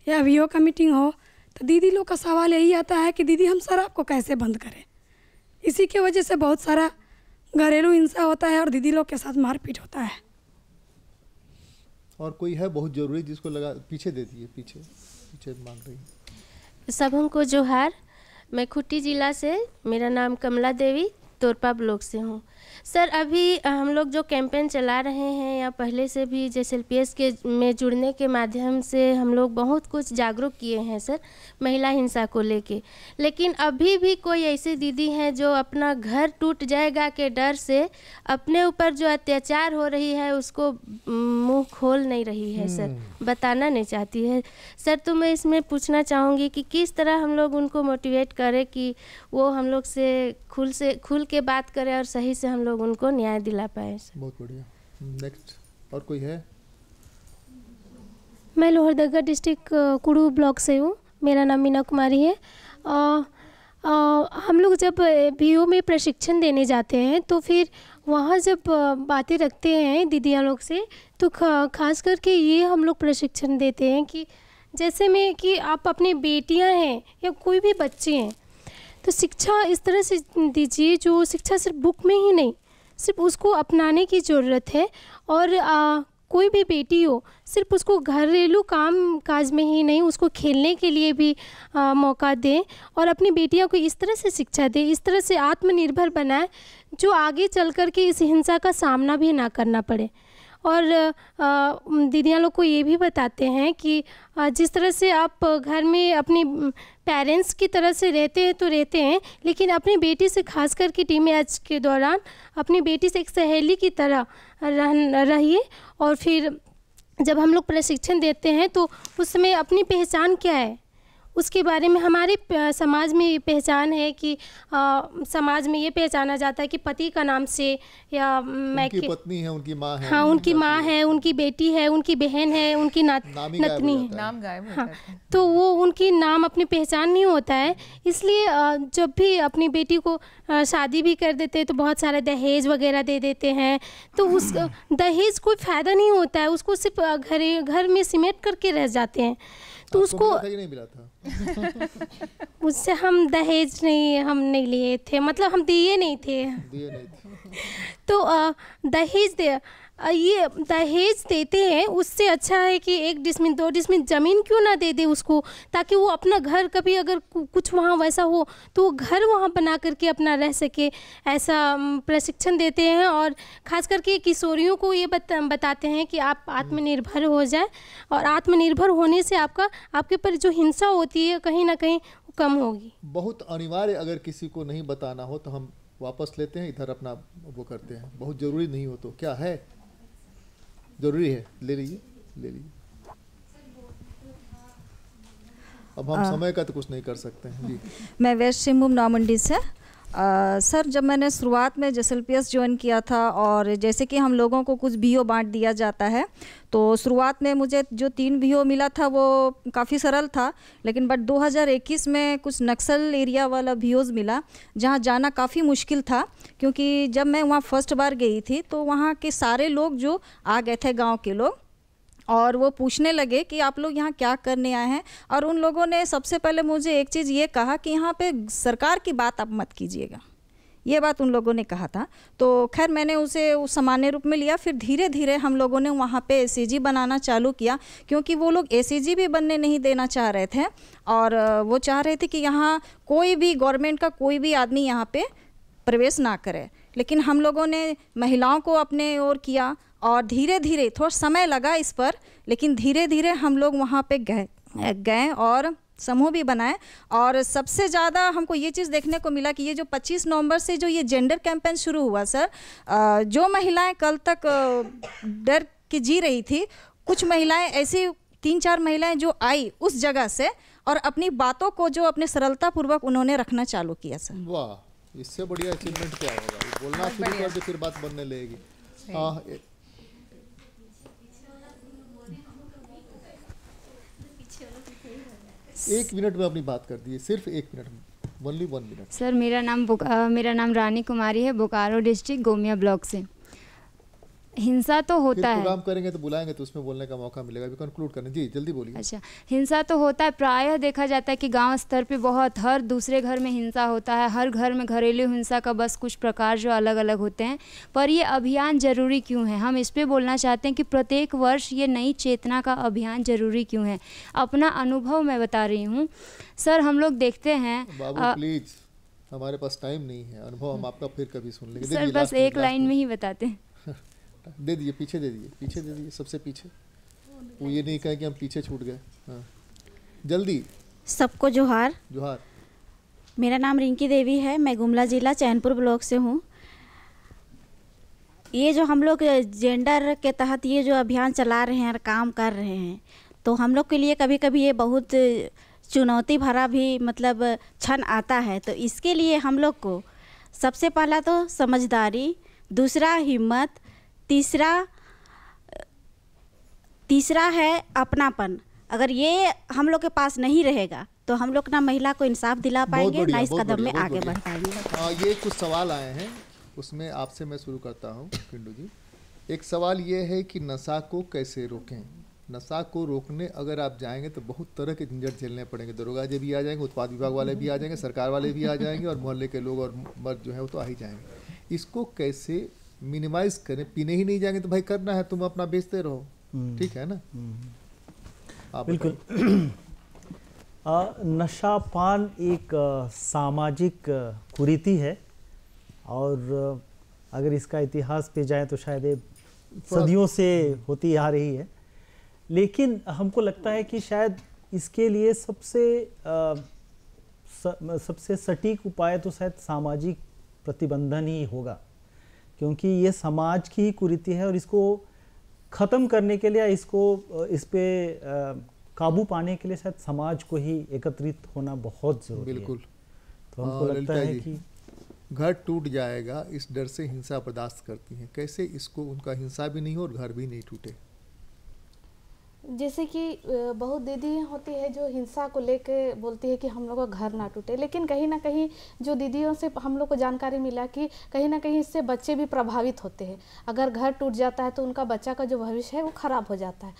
या वी का मीटिंग हो तो दीदी लोग का सवाल यही आता है कि दीदी हम शराब को कैसे बंद करें इसी के वजह से बहुत सारा घरेलू हिंसा होता है और दीदी लोग के साथ मारपीट होता है और कोई है बहुत ज़रूरी जिसको लगा पीछे दे दिए पीछे पीछे मांग रही सब हमको जोहार मैं खुट्टी जिला से मेरा नाम कमला देवी तोरपा ब्लॉक से हूँ सर अभी हम लोग जो कैंपेन चला रहे हैं या पहले से भी जैसे एल के में जुड़ने के माध्यम से हम लोग बहुत कुछ जागरूक किए हैं सर महिला हिंसा को लेके लेकिन अभी भी कोई ऐसी दीदी हैं जो अपना घर टूट जाएगा के डर से अपने ऊपर जो अत्याचार हो रही है उसको मुंह खोल नहीं रही है सर हम्म। बताना नहीं चाहती है सर तो मैं इसमें पूछना चाहूँगी कि किस तरह हम लोग उनको मोटिवेट करें कि वो हम लोग से खुल से खुल के बात करें और सही से हम लोग लोग उनको न्याय दिला पाए बहुत बढ़िया नेक्स्ट और कोई है मैं लोहरदगा डिस्ट्रिक्ट कुड़ू ब्लॉक से हूँ मेरा नाम मीना कुमारी है आ, आ, हम लोग जब बी में प्रशिक्षण देने जाते हैं तो फिर वहाँ जब बातें रखते हैं दीदियाँ लोग से तो खा, खास करके ये हम लोग प्रशिक्षण देते हैं कि जैसे में कि आप अपनी बेटियाँ हैं या कोई भी बच्चे हैं तो शिक्षा इस तरह से दीजिए जो शिक्षा सिर्फ बुक में ही नहीं सिर्फ उसको अपनाने की ज़रूरत है और आ, कोई भी बेटी हो सिर्फ उसको घरेलू काम काज में ही नहीं उसको खेलने के लिए भी आ, मौका दें और अपनी बेटियों को इस तरह से शिक्षा दें इस तरह से आत्मनिर्भर बनाएं जो आगे चल कर के इस हिंसा का सामना भी ना करना पड़े और दीदियाँ लोग को ये भी बताते हैं कि जिस तरह से आप घर में अपनी पेरेंट्स की तरह से रहते हैं तो रहते हैं लेकिन अपनी बेटी से खास करके टीम आज के दौरान अपनी बेटी से एक सहेली की तरह रह रहिए और फिर जब हम लोग प्रशिक्षण देते हैं तो उसमें अपनी पहचान क्या है उसके बारे में हमारे समाज में पहचान है कि आ, समाज में ये पहचाना जाता है कि पति का नाम से या उनकी पत्नी है उनकी माँ है हाँ उनकी माँ है उनकी बेटी है उनकी बहन है उनकी नात नतनी है नाम गायब हाँ तो वो उनकी नाम अपनी पहचान नहीं होता है इसलिए जब भी अपनी बेटी को शादी भी कर देते तो बहुत सारा दहेज वगैरह दे देते हैं तो उस दहेज कोई फ़ायदा नहीं होता है उसको सिर्फ घर घर में सिमेट करके रह जाते हैं तो उसको नहीं मिला था उससे हम दहेज नहीं हम नहीं लिए थे मतलब हम दिए नहीं थे दिए नहीं थे तो दहेज दे ये दहेज देते हैं उससे अच्छा है कि एक डिसमिन दो डिसमिन ज़मीन क्यों ना दे दे उसको ताकि वो अपना घर कभी अगर कुछ वहाँ वैसा हो तो वो घर वहाँ बना करके अपना रह सके ऐसा प्रशिक्षण देते हैं और ख़ास करके किशोरियों को ये बत, बताते हैं कि आप आत्मनिर्भर हो जाए और आत्मनिर्भर होने से आपका आपके ऊपर जो हिंसा होती है कहीं ना कहीं कम होगी बहुत अनिवार्य अगर किसी को नहीं बताना हो तो हम वापस लेते हैं इधर अपना वो करते हैं बहुत ज़रूरी नहीं हो तो क्या है ज़रूरी है ले लीजिए ले लीजिए अब हम समय का तो कुछ नहीं कर सकते हैं जी मैं वेस्ट सिंहभूम नौ से आ, सर जब मैंने शुरुआत में जेस एल ज्वाइन किया था और जैसे कि हम लोगों को कुछ वी बांट दिया जाता है तो शुरुआत में मुझे जो तीन वी मिला था वो काफ़ी सरल था लेकिन बट 2021 में कुछ नक्सल एरिया वाला वी मिला जहाँ जाना काफ़ी मुश्किल था क्योंकि जब मैं वहाँ फर्स्ट बार गई थी तो वहाँ के सारे लोग जो आ गए थे गाँव के लोग और वो पूछने लगे कि आप लोग यहाँ क्या करने आए हैं और उन लोगों ने सबसे पहले मुझे एक चीज़ ये कहा कि यहाँ पे सरकार की बात आप मत कीजिएगा ये बात उन लोगों ने कहा था तो खैर मैंने उसे उस सामान्य रूप में लिया फिर धीरे धीरे हम लोगों ने वहाँ पे ए बनाना चालू किया क्योंकि वो लोग ए भी बनने नहीं देना चाह रहे थे और वो चाह रहे थे कि यहाँ कोई भी गवर्नमेंट का कोई भी आदमी यहाँ पर प्रवेश ना करे लेकिन हम लोगों ने महिलाओं को अपने ओर किया और धीरे धीरे थोड़ा समय लगा इस पर लेकिन धीरे धीरे हम लोग वहाँ पे गए गए और समूह भी बनाए और सबसे ज़्यादा हमको ये चीज़ देखने को मिला कि ये जो 25 नवंबर से जो ये जेंडर कैंपेन शुरू हुआ सर जो महिलाएं कल तक डर के जी रही थी कुछ महिलाएं ऐसी तीन चार महिलाएं जो आई उस जगह से और अपनी बातों को जो अपने सरलतापूर्वक उन्होंने रखना चालू किया सर वाह इससे बढ़िया अचीवमेंट क्या होगा बोलना शुरू कर फिर बात बनने लगेगी एक मिनट में अपनी बात कर दिए सिर्फ एक मिनट में ओनली वन मिनट सर मेरा नाम आ, मेरा नाम रानी कुमारी है बोकारो डिस्ट्रिक्ट गोमिया ब्लॉक से हिंसा तो होता है प्रोग्राम करेंगे तो बुलाएंगे तो उसमें बोलने का मौका मिलेगा अभी कंक्लूड करने जी जल्दी बोलिए अच्छा हिंसा तो होता है प्रायः देखा जाता है कि गांव स्तर पे बहुत हर दूसरे घर में हिंसा होता है हर घर में घरेलू हिंसा का बस कुछ प्रकार जो अलग अलग होते हैं पर ये अभियान जरूरी क्यों है हम इस पर बोलना चाहते हैं कि प्रत्येक वर्ष ये नई चेतना का अभियान जरूरी क्यों है अपना अनुभव मैं बता रही हूँ सर हम लोग देखते हैं प्लीज हमारे पास टाइम नहीं है अनुभव हम आपका फिर कभी सुन लेंगे सर बस एक लाइन में ही बताते हैं दे दिए पीछे दे दिए पीछे दे दिए सबसे पीछे वो ये नहीं कहे कि हम पीछे छूट गए हाँ जल्दी सबको जोहार जोहार मेरा नाम रिंकी देवी है मैं गुमला ज़िला चैनपुर ब्लॉक से हूँ ये जो हम लोग जेंडर के तहत ये जो अभियान चला रहे हैं और काम कर रहे हैं तो हम लोग के लिए कभी कभी ये बहुत चुनौती भरा भी मतलब क्षण आता है तो इसके लिए हम लोग को सबसे पहला तो समझदारी दूसरा हिम्मत तीसरा तीसरा है अपनापन अगर ये हम लोग के पास नहीं रहेगा तो हम लोग ना महिला को इंसाफ दिला पाएंगे ना इस कदम में आगे बढ़ पाएंगे हाँ, ये कुछ सवाल आए हैं उसमें आपसे मैं शुरू करता हूँ पिंडू जी एक सवाल ये है कि नशा को कैसे रोकें नशा को रोकने अगर आप जाएंगे तो बहुत तरह के झंझट झेलने पड़ेंगे दरोगा जी भी आ जाएंगे उत्पाद विभाग वाले भी आ जाएंगे सरकार वाले भी आ जाएंगे और मोहल्ले के लोग और मर्द जो है वो तो आ ही जाएंगे इसको कैसे मिनिमाइज करें पीने ही नहीं जाएंगे तो भाई करना है तुम अपना बेचते रहो हम्म। ठीक है ना हम्म। आप बिल्कुल आ, नशा पान एक आ, सामाजिक कुरीति है और अगर इसका इतिहास पे जाए तो शायद सदियों से होती आ रही है लेकिन हमको लगता है कि शायद इसके लिए सबसे आ, सबसे सटीक उपाय तो शायद सामाजिक प्रतिबंधन ही होगा क्योंकि ये समाज की ही कुरीति है और इसको ख़त्म करने के लिए इसको इस पर काबू पाने के लिए शायद समाज को ही एकत्रित होना बहुत ज़रूरी बिल्कुल है। तो हमको लगता है कि घर टूट जाएगा इस डर से हिंसा बर्दाश्त करती हैं कैसे इसको उनका हिंसा भी नहीं हो और घर भी नहीं टूटे जैसे कि बहुत दीदियाँ होती है जो हिंसा को लेके बोलती है कि हम लोग का घर ना टूटे लेकिन कहीं ना कहीं जो दीदियों से हम लोग को जानकारी मिला कि कहीं ना कहीं इससे बच्चे भी प्रभावित होते हैं अगर घर टूट जाता है तो उनका बच्चा का जो भविष्य है वो ख़राब हो जाता है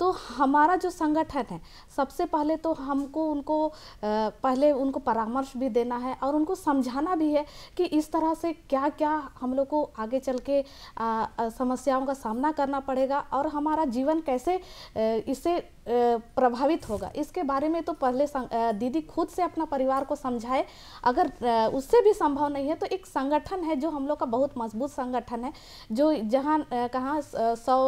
तो हमारा जो संगठन है सबसे पहले तो हमको उनको पहले उनको परामर्श भी देना है और उनको समझाना भी है कि इस तरह से क्या क्या हम लोग को आगे चल के समस्याओं का सामना करना पड़ेगा और हमारा जीवन कैसे इससे प्रभावित होगा इसके बारे में तो पहले दीदी खुद से अपना परिवार को समझाए अगर उससे भी संभव नहीं है तो एक संगठन है जो हम लोग का बहुत मजबूत संगठन है जो जहाँ कहाँ सौ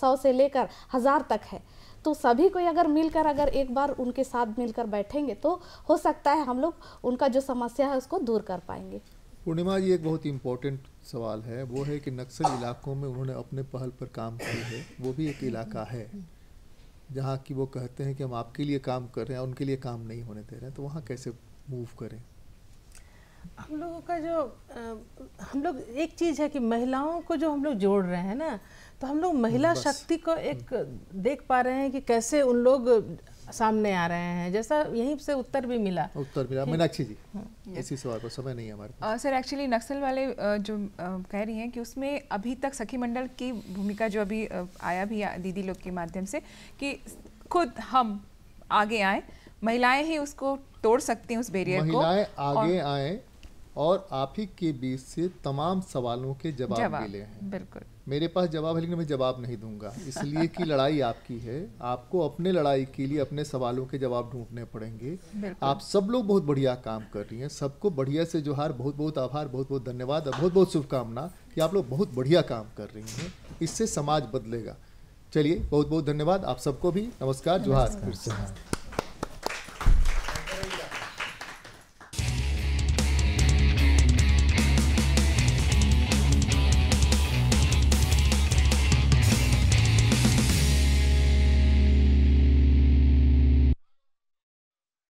सौ से लेकर हज़ार तक है है तो सभी कोई अगर मिलकर अगर एक बार उनके साथ मिलकर बैठेंगे तो हो सकता है हम लोग उनका जो समस्या है उसको दूर कर पाएंगे पूर्णिमा जी एक बहुत इम्पोर्टेंट सवाल है वो है कि नक्सल इलाकों में उन्होंने अपने पहल पर काम किया है वो भी एक इलाका है जहाँ की वो कहते हैं कि हम आपके लिए काम कर रहे हैं उनके लिए काम नहीं होने दे रहे हैं तो वहाँ कैसे मूव करें हम लोगों का जो आ, हम लोग एक चीज़ है कि महिलाओं को जो हम लोग जोड़ रहे हैं ना तो हम लोग महिला शक्ति को एक देख पा रहे हैं कि कैसे उन लोग सामने आ रहे हैं जैसा यहीं से उत्तर भी मिला उत्तर मिला मीनाक्षी जी ऐसी हाँ। सवाल पर समय नहीं है हमारे सर एक्चुअली नक्सल वाले जो कह रही हैं कि उसमें अभी तक सखी मंडल की भूमिका जो अभी आया भी दीदी लोग के माध्यम से कि खुद हम आगे आए महिलाएं ही उसको तोड़ सकती हैं उस बेरियर को महिलाएं आगे आए और आप ही के बीच से तमाम सवालों के जवाब मिले हैं बिल्कुल मेरे पास जवाब है लेकिन मैं जवाब नहीं दूंगा इसलिए कि लड़ाई आपकी है आपको अपने लड़ाई के लिए अपने सवालों के जवाब ढूंढने पड़ेंगे आप सब लोग बहुत बढ़िया काम कर रही हैं सबको बढ़िया से जोहार बहुत बहुत आभार बहुत बहुत धन्यवाद और बहुत बहुत शुभकामना कि आप लोग बहुत बढ़िया काम कर रही हैं इससे समाज बदलेगा चलिए बहुत बहुत धन्यवाद आप सबको भी नमस्कार जोहार फिर से